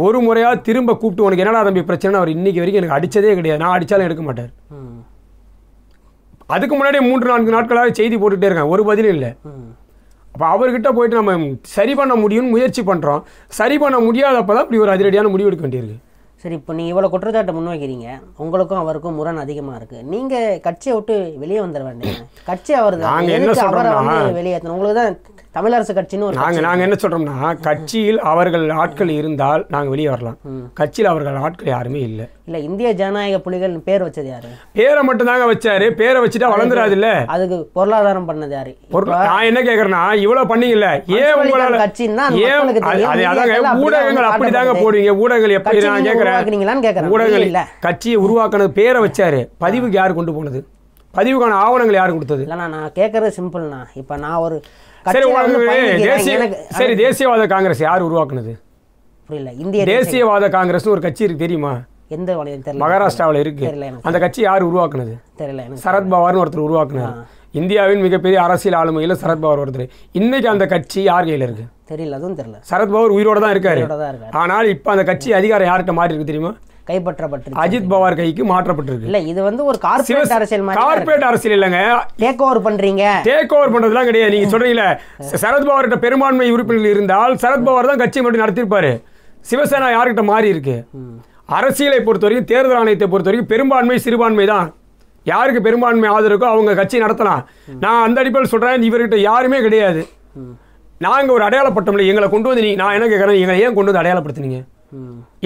ஒரு முறையாக திரும்ப கூப்பிட்டு உனக்கு என்னடா தம்பி பிரச்சனை அவர் இன்றைக்கி வரைக்கும் எனக்கு அடித்ததே கிடையாது நான் அடித்தாலும் எடுக்க மாட்டார் அதுக்கு முன்னாடி மூன்று நான்கு நாட்களாக செய்தி போட்டுகிட்டே இருக்கேன் ஒரு பதிலும் இல்லை அப்போ அவர்கிட்ட போயிட்டு நம்ம சரி பண்ண முடியும்னு முயற்சி பண்ணுறோம் சரி பண்ண முடியாதப்போ தான் இப்படி ஒரு அதிரடியான முடிவு எடுக்க வேண்டியிருக்கு சரி இப்போ நீங்கள் இவ்வளோ குற்றச்சாட்டை முன்வைக்கிறீங்க உங்களுக்கும் அவருக்கும் முரண் அதிகமாக இருக்குது நீங்கள் கட்சியை விட்டு வெளியே வந்துட வேண்டிய கட்சி அவர் நாங்கள் என்ன வெளியேற்றணும் உங்களுக்கு தான் தமிழரசு கட்சின்னு நாங்க நாங்க என்ன சொல்றோம்னா கட்சியில் அவர்கள் ஆட்கள் இருந்தால் நாங்க வெளியே வரலாம் கட்சியில் அவர்கள் ஆட்கள் யாருமே இல்லை இல்ல இந்திய ஜனநாயக புலிகள் பேர் வச்சது யாரு பேரை மட்டும் தாங்க வச்சாரு பேரை வச்சுட்டா வளர்ந்துடாது இல்ல அதுக்கு பொருளாதாரம் பண்ணது யாரு நான் என்ன கேட்கறேன்னா இவ்வளவு பண்ணீங்கல்ல ஏன் உங்களால கட்சின்னா ஊடகங்கள் அப்படிதாங்க போடுவீங்க ஊடகங்கள் எப்படி நான் கேக்குறேன் ஊடகங்கள் இல்ல கட்சியை உருவாக்குனது பேரை வச்சாரு பதிவுக்கு யாரு கொண்டு போனது பதிவுக்கான ஆவணங்கள் யார் கொடுத்தது இல்லைண்ணா நான் கேட்கறது சிம்பிள்ண்ணா இப்போ நான் ஒரு சரி தேசியவாத காங்கிரஸ் யார் உருவாக்குனது புரியல இந்திய தேசியவாத காங்கிரஸ் ஒரு கட்சி இருக்கு தெரியுமா எந்த தெரியல மகாராஷ்டிராவில் இருக்கு அந்த கட்சி யார் உருவாக்குனது தெரியல சரத்பவார்னு ஒருத்தர் உருவாக்குனார் இந்தியாவின் மிகப்பெரிய அரசியல் ஆளுமையில் சரத்பவார் ஒருத்தர் இன்னைக்கு அந்த கட்சி யார் கையில் இருக்கு தெரியல அதுவும் தெரியல சரத்பவார் உயிரோட தான் இருக்காரு ஆனால் இப்போ அந்த கட்சி அதிகாரம் யார்கிட்ட மாறி இருக்கு தெரியுமா கைப்பற்றப்பட்டிருக்கு அஜித் பவார் கைக்கு மாற்றப்பட்டிருக்கு இல்ல இது வந்து ஒரு கார்ப்பரேட் அரசியல் கார்ப்பரேட் அரசியல் இல்லங்க டேக் ஓவர் பண்றீங்க டேக் ஓவர் பண்றதுலாம் கிடையாது நீங்க சொல்றீங்களே சரத்பவார் கிட்ட பெரும்பான்மை உறுப்பினர்கள் இருந்தால் சரத்பவார் தான் கட்சி மட்டும் நடத்திருப்பாரு சிவசேனா யார்கிட்ட மாறி இருக்கு அரசியலை பொறுத்த வரைக்கும் தேர்தல் ஆணையத்தை பொறுத்த வரைக்கும் பெரும்பான்மை சிறுபான்மை தான் யாருக்கு பெரும்பான்மை ஆதரவுக்கோ அவங்க கட்சி நடத்தலாம் நான் அந்த அடிப்படையில் சொல்றேன் இவர்கிட்ட யாருமே கிடையாது நாங்கள் ஒரு அடையாளப்பட்டோம்ல எங்களை கொண்டு வந்து நீ நான் என்ன கேட்குறேன் எங்களை ஏன் கொண்டு வந்து அடையாளப்படுத்தினீங்க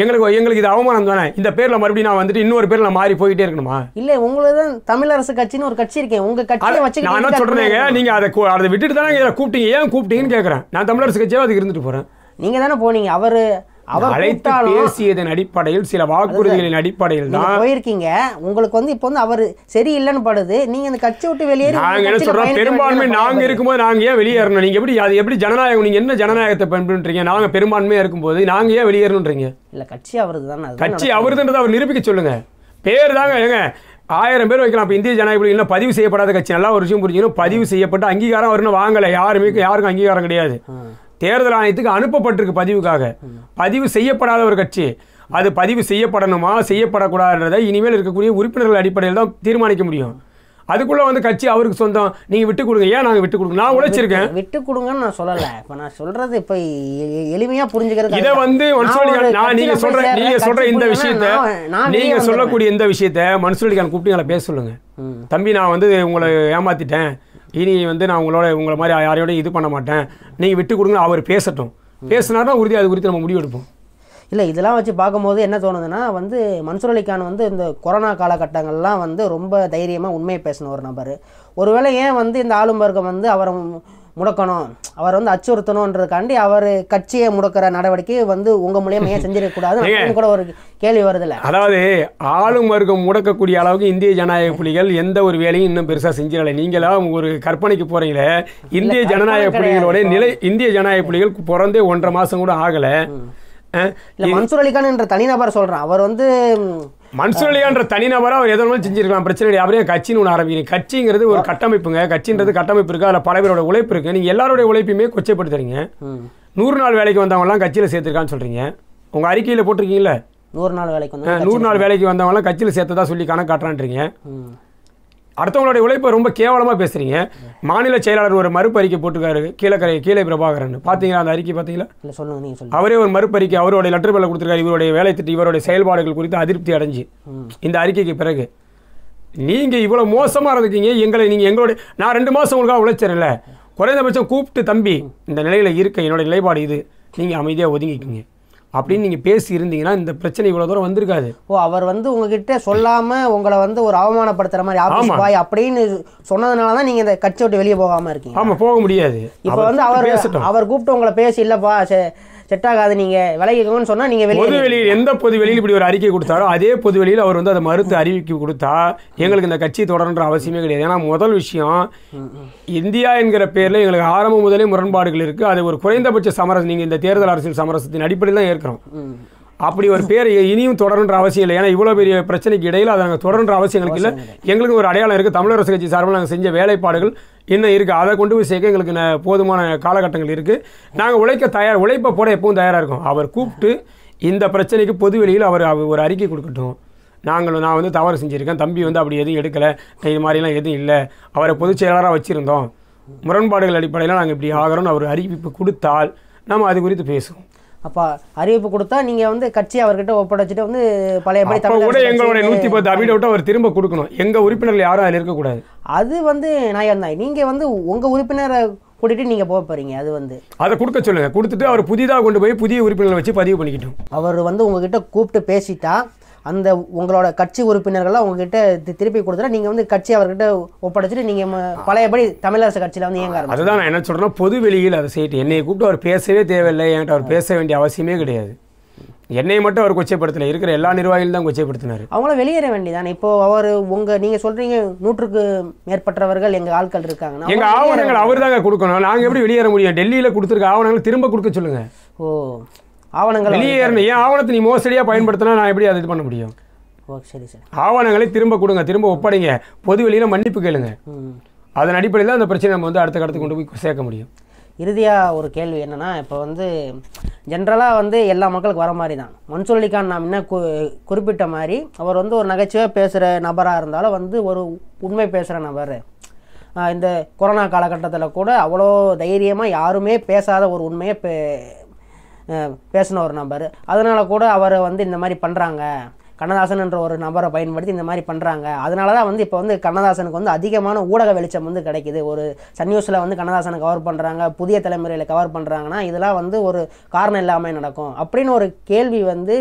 எங்களுக்கு எங்களுக்கு இது அவமானம் தானே இந்த பேர்ல மறுபடியும் நான் வந்துட்டு இன்னொரு பேர்ல மாறி போயிட்டே இருக்கணுமா இல்லை உங்களுக்கு தான் தமிழரசு கட்சின்னு ஒரு கட்சி இருக்கேன் உங்க கட்சியை வச்சு நான் என்ன சொல்றேங்க நீங்க அதை அதை விட்டுட்டு தானே கூப்பிட்டீங்க ஏன் கூப்பிட்டீங்கன்னு கேக்குறேன் நான் தமிழரசு கட்சியாவது அதுக்கு இருந்துட்டு போறேன் நீங்க தானே போனீங்க அவரு அவர் அழைத்து பேசியதன் அடிப்படையில் சில வாக்குறுதிகளின் அடிப்படையில் தான் போயிருக்கீங்க உங்களுக்கு வந்து இப்போ வந்து அவர் சரியில்லைன்னு படுது நீங்க இந்த கட்சி விட்டு வெளியேறி நாங்க என்ன சொல்றோம் பெரும்பான்மை நாங்க இருக்கும்போது நாங்க ஏன் வெளியேறணும் நீங்க எப்படி அது எப்படி ஜனநாயகம் நீங்க என்ன ஜனநாயகத்தை பண்றீங்க நாங்க பெரும்பான்மையா இருக்கும்போது நாங்க ஏன் வெளியேறணும்ன்றீங்க இல்ல கட்சி அவரது தான் கட்சி அவருதுன்றதை அவர் நிரூபிக்க சொல்லுங்க பேர் தாங்க ஏங்க ஆயிரம் பேர் வைக்கலாம் இப்போ இந்திய ஜனாதிபதியில் பதிவு செய்யப்படாத கட்சி நல்லா ஒரு விஷயம் புரிஞ்சுக்கணும் பதிவு செய்யப்பட்டு அங்கீகாரம் வரணும் வாங்கலை யாருமே யாருக்கும் அங்கீகாரம் கிடையாது தேர்தல் ஆணையத்துக்கு அனுப்பப்பட்டிருக்கு பதிவுக்காக பதிவு செய்யப்படாத ஒரு கட்சி அது பதிவு செய்யப்படணுமா செய்யப்படக்கூடாதுன்றதை இனிமேல் இருக்கக்கூடிய உறுப்பினர்கள் அடிப்படையில் தான் தீர்மானிக்க முடியும் அதுக்குள்ளே வந்து கட்சி அவருக்கு சொந்தம் நீங்கள் விட்டு கொடுங்க ஏன் நாங்கள் விட்டு கொடுங்க நான் உழைச்சிருக்கேன் விட்டு கொடுங்கன்னு நான் சொல்லலை இப்போ நான் சொல்கிறது இப்போ எளிமையாக புரிஞ்சுக்கிறது இதை வந்து நான் நீங்கள் சொல்கிற நீங்கள் சொல்கிற இந்த விஷயத்த நீங்கள் சொல்லக்கூடிய இந்த விஷயத்த மன்சூலிகான் கூப்பிட்டு எங்களை பேச சொல்லுங்க தம்பி நான் வந்து உங்களை ஏமாற்றிட்டேன் இனி வந்து நான் உங்களோட உங்களை மாதிரி யாரையோட இது பண்ண மாட்டேன் நீங்கள் விட்டு கொடுங்க அவர் பேசட்டும் பேசினார்னா உறுதி அது குறித்து நம்ம முடிவெடுப்போம் இல்லை இதெல்லாம் வச்சு பார்க்கும்போது என்ன தோணுதுன்னா வந்து மன்சூர் அலிகான் வந்து இந்த கொரோனா காலகட்டங்கள்லாம் வந்து ரொம்ப தைரியமாக உண்மையை பேசின ஒரு நபர் ஒருவேளை ஏன் வந்து இந்த ஆளும் வந்து அவரை முடக்கணும் அவர் வந்து அச்சுறுத்தணுன்றதுக்காண்டி அவர் கட்சியை முடக்கிற நடவடிக்கை வந்து உங்கள் மூலியமாக ஏன் செஞ்சிடக்கூடாது கூட ஒரு கேள்வி வருதுல்ல அதாவது ஆளும் வர்க்கம் முடக்கக்கூடிய அளவுக்கு இந்திய ஜனநாயக புலிகள் எந்த ஒரு வேலையும் இன்னும் பெருசாக செஞ்சிடல நீங்களா ஒரு கற்பனைக்கு போகிறீங்களே இந்திய ஜனநாயக புலிகளோட நிலை இந்திய ஜனநாயக புலிகள் பிறந்தே ஒன்றரை மாதம் கூட ஆகலை இல்லை மன்சூர் அலிகான் என்ற தனிநபரை சொல்கிறேன் அவர் வந்து மன்சூர் அலிகான்ற தனிநபராக அவர் எதோ செஞ்சிருக்கலாம் பிரச்சனை இல்லை அவரே கட்சின்னு ஒன்று ஆரம்பிக்கிறீங்க கட்சிங்கிறது ஒரு கட்டமைப்புங்க கட்சின்றது கட்டமைப்பு இருக்குது அதில் பல பேரோட உழைப்பு இருக்குது நீங்கள் எல்லாருடைய உழைப்பையுமே கொச்சைப்படுத்துறீங்க நூறு நாள் வேலைக்கு வந்தவங்கலாம் கட்சியில் சேர்த்துருக்கான்னு சொல்கிறீங்க உங்கள் அறிக்கையில் போட்டிருக்கீங்களே நூறு நாள் வேலைக்கு நூறு நாள் வேலைக்கு வந்தவங்களாம் கட்சியில் சேர்த்ததா சொல்லி கணக்கு காட்டுறான்றீங்க அடுத்தவங்களுடைய உழைப்பை ரொம்ப கேவலமாக பேசுகிறீங்க மாநில செயலாளர் ஒரு மறுப்பறிக்கை போட்டுக்காரு கீழக்கரை கீழே பிரபாகரன் பார்த்தீங்களா அந்த அறிக்கை பார்த்தீங்களா சொல்லுங்க அவரே ஒரு மறுப்பறிக்கை அவருடைய லெட்டர் பேரில் கொடுத்துருக்காரு இவருடைய வேலை திட்டம் இவருடைய செயல்பாடுகள் குறித்து அதிருப்தி அடைஞ்சு இந்த அறிக்கைக்கு பிறகு நீங்கள் இவ்வளோ மோசமாக இருந்துக்கீங்க எங்களை நீங்கள் எங்களுடைய நான் ரெண்டு மாதம் உங்களுக்காக உழைச்சிடல குறைந்தபட்சம் கூப்பிட்டு தம்பி இந்த நிலையில் இருக்க என்னுடைய நிலைப்பாடு இது நீங்கள் அமைதியாக ஒதுங்கிக்கிங்க அப்படின்னு நீங்கள் பேசி இருந்தீங்கன்னா இந்த பிரச்சனை இவ்வளோ தூரம் வந்திருக்காது ஓ அவர் வந்து உங்ககிட்ட சொல்லாமல் உங்களை வந்து ஒரு அவமானப்படுத்துகிற மாதிரி ஆஃபீஸ் பாய் அப்படின்னு சொன்னதுனால தான் நீங்கள் இந்த கட்சி விட்டு வெளியே போகாமல் இருக்கீங்க ஆமாம் போக முடியாது இப்போ வந்து அவர் அவர் கூப்பிட்டு உங்களை பேசி இல்லைப்பா செட் ஆகாது நீங்க விலகிக்கோங்கன்னு சொன்னா நீங்க பொது வெளியில் எந்த பொது வெளியில் இப்படி ஒரு அறிக்கை கொடுத்தாரோ அதே பொது வெளியில் அவர் வந்து அதை மறுத்து அறிவிக்க கொடுத்தா எங்களுக்கு இந்த கட்சி தொடர்ன்ற அவசியமே கிடையாது ஏன்னா முதல் விஷயம் இந்தியா என்கிற பேர்ல எங்களுக்கு ஆரம்பம் முதலே முரண்பாடுகள் இருக்கு அது ஒரு குறைந்தபட்ச சமரசம் நீங்க இந்த தேர்தல் அரசியல் சமரசத்தின் அடிப்படையில் தான் ஏற்கிறோம் அப்படி ஒரு பேர் இனியும் தொடருன்ற அவசியம் இல்லை ஏன்னா இவ்வளோ பெரிய பிரச்சனைக்கு இடையில் அதை நாங்கள் தொடருன்ற அவசியம் எங்களுக்கு இல்லை எங்களுக்கு ஒரு அடையாளம் இருக்குது தமிழரசு கட்சி சார்பில் நாங்கள் செஞ்ச வேலைப்பாடுகள் இன்னும் இருக்குது அதை கொண்டு போய் சேர்க்க எங்களுக்கு போதுமான காலகட்டங்கள் இருக்குது நாங்கள் உழைக்க தயார் உழைப்பை போட எப்பவும் தயாராக இருக்கும் அவர் கூப்பிட்டு இந்த பிரச்சனைக்கு பொது வெளியில் அவர் ஒரு அறிக்கை கொடுக்கட்டும் நாங்கள் நான் வந்து தவறு செஞ்சுருக்கேன் தம்பி வந்து அப்படி எதுவும் எடுக்கலை இது மாதிரிலாம் எதுவும் இல்லை அவரை பொதுச் செயலாளராக வச்சுருந்தோம் முரண்பாடுகள் அடிப்படையில் நாங்கள் இப்படி ஆகிறோம்னு அவர் அறிவிப்பு கொடுத்தால் நம்ம அது குறித்து பேசுவோம் அப்பா அறிவிப்பு கொடுத்தா நீங்கள் வந்து கட்சி அவர்கிட்ட ஒப்படைச்சிட்டு வந்து பழையபடி தமிழ் எங்களுடைய நூற்றி பத்து அபிடவுட்டை அவர் திரும்ப கொடுக்கணும் எங்கள் உறுப்பினர்கள் யாரும் அதில் இருக்கக்கூடாது அது வந்து நான் தான் நீங்கள் வந்து உங்கள் உறுப்பினரை கூட்டிட்டு நீங்கள் போக போகிறீங்க அது வந்து அதை கொடுக்க சொல்லுங்க கொடுத்துட்டு அவர் புதிதாக கொண்டு போய் புதிய உறுப்பினர்களை வச்சு பதிவு பண்ணிக்கிட்டோம் அவர் வந்து உங்ககிட்ட கூப்பிட்டு பேசிட்டா அந்த உங்களோட கட்சி உறுப்பினர்கள்லாம் உங்ககிட்ட திருப்பி கொடுத்துட்டா நீங்கள் வந்து கட்சி அவர்கிட்ட ஒப்படைச்சிட்டு நீங்கள் பழையபடி தமிழரசு கட்சியில் வந்து இயங்க அதுதான் நான் என்ன சொல்கிறேன்னா பொது வெளியில் அதை செய்யிட்டு என்னை கூப்பிட்டு அவர் பேசவே தேவையில்லை என்கிட்ட அவர் பேச வேண்டிய அவசியமே கிடையாது என்னை மட்டும் அவர் கொச்சைப்படுத்தல இருக்கிற எல்லா நிர்வாகிகளும் தான் கொச்சைப்படுத்தினார் அவங்கள வெளியேற வேண்டியதான் இப்போ அவர் உங்க நீங்க சொல்றீங்க நூற்றுக்கு மேற்பட்டவர்கள் எங்க ஆட்கள் இருக்காங்க எங்க ஆவணங்கள் அவர் தாங்க கொடுக்கணும் நாங்க எப்படி வெளியேற முடியும் டெல்லியில கொடுத்துருக்க ஆவணங்கள் திரும்ப கொடுக்க சொல்லுங்க ஓ ஆவணங்கள் வெளியேறின ஏன் ஆவணத்தை நீ மோசடியாக பயன்படுத்தினா நான் எப்படி அதை இது பண்ண முடியும் சரி சார் ஆவணங்களை திரும்ப கொடுங்க திரும்ப ஒப்படைங்க பொது வெளியில் மன்னிப்பு கேளுங்க அதன் அடிப்படையில் தான் அந்த பிரச்சனை நம்ம வந்து அடுத்த கடத்துக்கு கொண்டு போய் சேர்க்க முடியும் இறுதியாக ஒரு கேள்வி என்னென்னா இப்போ வந்து ஜென்ரலாக வந்து எல்லா மக்களுக்கு வர மாதிரி தான் மன்சூலிகான் நாம் என்ன கு குறிப்பிட்ட மாதிரி அவர் வந்து ஒரு நகைச்சுவையாக பேசுகிற நபராக இருந்தாலும் வந்து ஒரு உண்மை பேசுகிற நபர் இந்த கொரோனா காலகட்டத்தில் கூட அவ்வளோ தைரியமாக யாருமே பேசாத ஒரு உண்மையை பே பேசின ஒரு நபர் அதனால் கூட அவரை வந்து இந்த மாதிரி பண்ணுறாங்க கண்ணதாசன் என்ற ஒரு நபரை பயன்படுத்தி இந்த மாதிரி பண்ணுறாங்க அதனால தான் வந்து இப்போ வந்து கண்ணதாசனுக்கு வந்து அதிகமான ஊடக வெளிச்சம் வந்து கிடைக்கிது ஒரு சன் நியூஸில் வந்து கண்ணதாசனை கவர் பண்ணுறாங்க புதிய தலைமுறையில் கவர் பண்ணுறாங்கன்னா இதெல்லாம் வந்து ஒரு காரணம் இல்லாமல் நடக்கும் அப்படின்னு ஒரு கேள்வி வந்து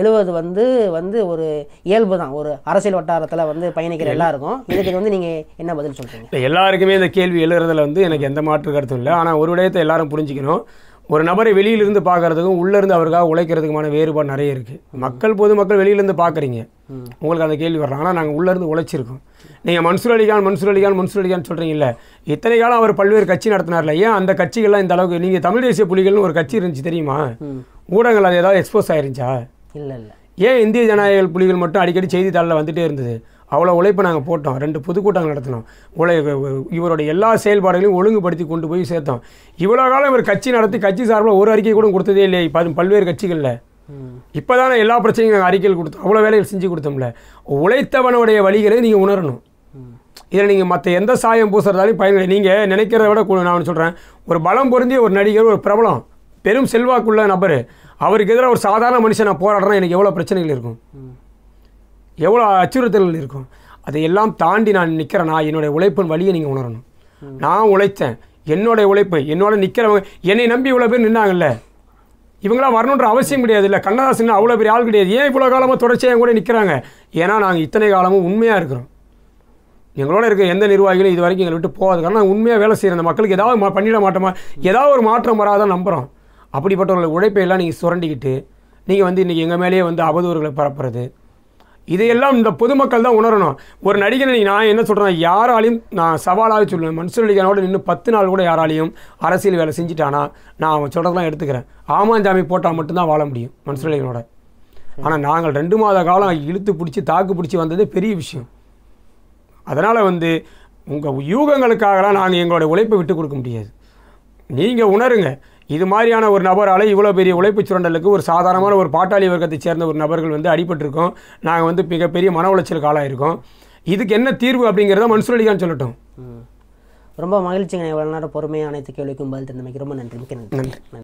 எழுவது வந்து வந்து ஒரு இயல்பு தான் ஒரு அரசியல் வட்டாரத்தில் வந்து பயணிக்கிற எல்லாருக்கும் இதுக்கு வந்து நீங்கள் என்ன பதில் சொல்கிறீங்க எல்லாருக்குமே இந்த கேள்வி எழுதுறதுல வந்து எனக்கு எந்த மாற்று கருத்தும் இல்லை ஆனால் ஒரு விடயத்தை எல்லாரும் புரிஞ்சிக்கணும் ஒரு நபரை வெளியிலிருந்து பார்க்குறதுக்கும் உள்ளேருந்து அவருக்காக உழைக்கிறதுக்குமான வேறுபாடு நிறைய இருக்குது மக்கள் பொதுமக்கள் வெளியிலேருந்து பார்க்குறீங்க உங்களுக்கு அந்த கேள்வி வரலாம் ஆனால் நாங்கள் உள்ளேருந்து உழைச்சிருக்கோம் நீங்கள் மன்சூர் அலிகான் மன்சூர் அலிகான் மன்சூர் அலிகான் சொல்கிறீங்களே இத்தனை காலம் அவர் பல்வேறு கட்சி நடத்தினார்ல ஏன் அந்த கட்சிகள்லாம் இந்த அளவுக்கு நீங்கள் தமிழ் தேசிய புலிகள்னு ஒரு கட்சி இருந்துச்சு தெரியுமா ஊடகங்கள் அது ஏதாவது எக்ஸ்போஸ் ஆயிருந்துச்சா இல்லை இல்லை ஏன் இந்திய ஜனநாயக புலிகள் மட்டும் அடிக்கடி செய்தித்தாளில் வந்துகிட்டே இருந்தது அவ்வளோ உழைப்பு நாங்கள் போட்டோம் ரெண்டு பொதுக்கூட்டம் நடத்தினோம் உழை இவருடைய எல்லா செயல்பாடுகளையும் ஒழுங்குபடுத்தி கொண்டு போய் சேர்த்தோம் இவ்வளோ காலம் இவர் கட்சி நடத்தி கட்சி சார்பில் ஒரு அறிக்கை கூட கொடுத்ததே இல்லை பல்வேறு கட்சிகளில் இப்போ தானே எல்லா பிரச்சனையும் நாங்கள் அறிக்கையில் கொடுத்தோம் அவ்வளோ வேலைகள் செஞ்சு கொடுத்தோம்ல உழைத்தவனுடைய வழிகளை நீங்கள் உணரணும் இதில் நீங்கள் மற்ற எந்த சாயம் பூசுறதாலையும் பயனில்லை நீங்கள் நினைக்கிறத விட நான் சொல்கிறேன் ஒரு பலம் பொருந்திய ஒரு நடிகர் ஒரு பிரபலம் பெரும் செல்வாக்குள்ள நபர் அவருக்கு எதிராக ஒரு சாதாரண மனுஷன் நான் போராடுறேன் எனக்கு எவ்வளோ பிரச்சனைகள் இருக்கும் எவ்வளோ அச்சுறுத்தல்கள் இருக்கும் அதையெல்லாம் தாண்டி நான் நிற்கிறேன்னா என்னுடைய உழைப்பின் வழியை நீங்கள் உணரணும் நான் உழைத்தேன் என்னுடைய உழைப்பு என்னோட நிற்கிறவங்க என்னை நம்பி இவ்வளோ பேர் நின்னாங்கல்ல இவங்களாம் வரணுன்ற அவசியம் கிடையாது இல்லை கண்ணதாசன் அவ்வளோ பெரிய ஆள் கிடையாது ஏன் இவ்வளோ காலமாக தொடர்ச்சியாக கூட நிற்கிறாங்க ஏன்னா நாங்கள் இத்தனை காலமும் உண்மையாக இருக்கிறோம் எங்களோட இருக்கிற எந்த நிர்வாகிகளும் இது வரைக்கும் எங்களை விட்டு போகாது காரணம் நாங்கள் உண்மையாக வேலை செய்கிற அந்த மக்களுக்கு ஏதாவது பண்ணிட மாட்டோமா ஏதாவது ஒரு மாற்றம் வராதான் நம்புகிறோம் உழைப்பை உழைப்பையெல்லாம் நீங்கள் சுரண்டிக்கிட்டு நீங்கள் வந்து இன்றைக்கி எங்கள் மேலேயே வந்து அவதூறுகளை பரப்புறது இதையெல்லாம் இந்த பொதுமக்கள் தான் உணரணும் ஒரு நடிகனை நான் என்ன சொல்கிறேன் யாராலையும் நான் சவாலாக சொல்லுவேன் மனுஷன் நடிகனோட நின்று பத்து நாள் கூட யாராலையும் அரசியல் வேலை செஞ்சுட்டானா நான் அவன் சொல்கிறதெல்லாம் எடுத்துக்கிறேன் ஆமாஞ்சாமி போட்டால் மட்டும்தான் வாழ முடியும் மனுஷன் நடிகனோட ஆனால் நாங்கள் ரெண்டு மாத காலம் இழுத்து பிடிச்சி தாக்கு பிடிச்சி வந்தது பெரிய விஷயம் அதனால் வந்து உங்கள் யூகங்களுக்காகலாம் நாங்கள் எங்களோட உழைப்பை விட்டு கொடுக்க முடியாது நீங்கள் உணருங்க இது மாதிரியான ஒரு நபரால் இவ்வளோ பெரிய உழைப்பு சுரண்டலுக்கு ஒரு சாதாரணமான ஒரு பாட்டாளி வர்க்கத்தை சேர்ந்த ஒரு நபர்கள் வந்து அடிபட்டிருக்கோம் நாங்கள் வந்து மிகப்பெரிய மன உளைச்சல் காலாயிருக்கோம் இதுக்கு என்ன தீர்வு அப்படிங்கிறத மன்சூர் சொல்லட்டும் ரொம்ப மகிழ்ச்சிங்க இவ்வளோ நேரம் பொறுமையாக அனைத்து கேள்விக்கும் பதில் தந்தமைக்கு ரொம்ப நன்றி மிக்க நன்றி நன்றி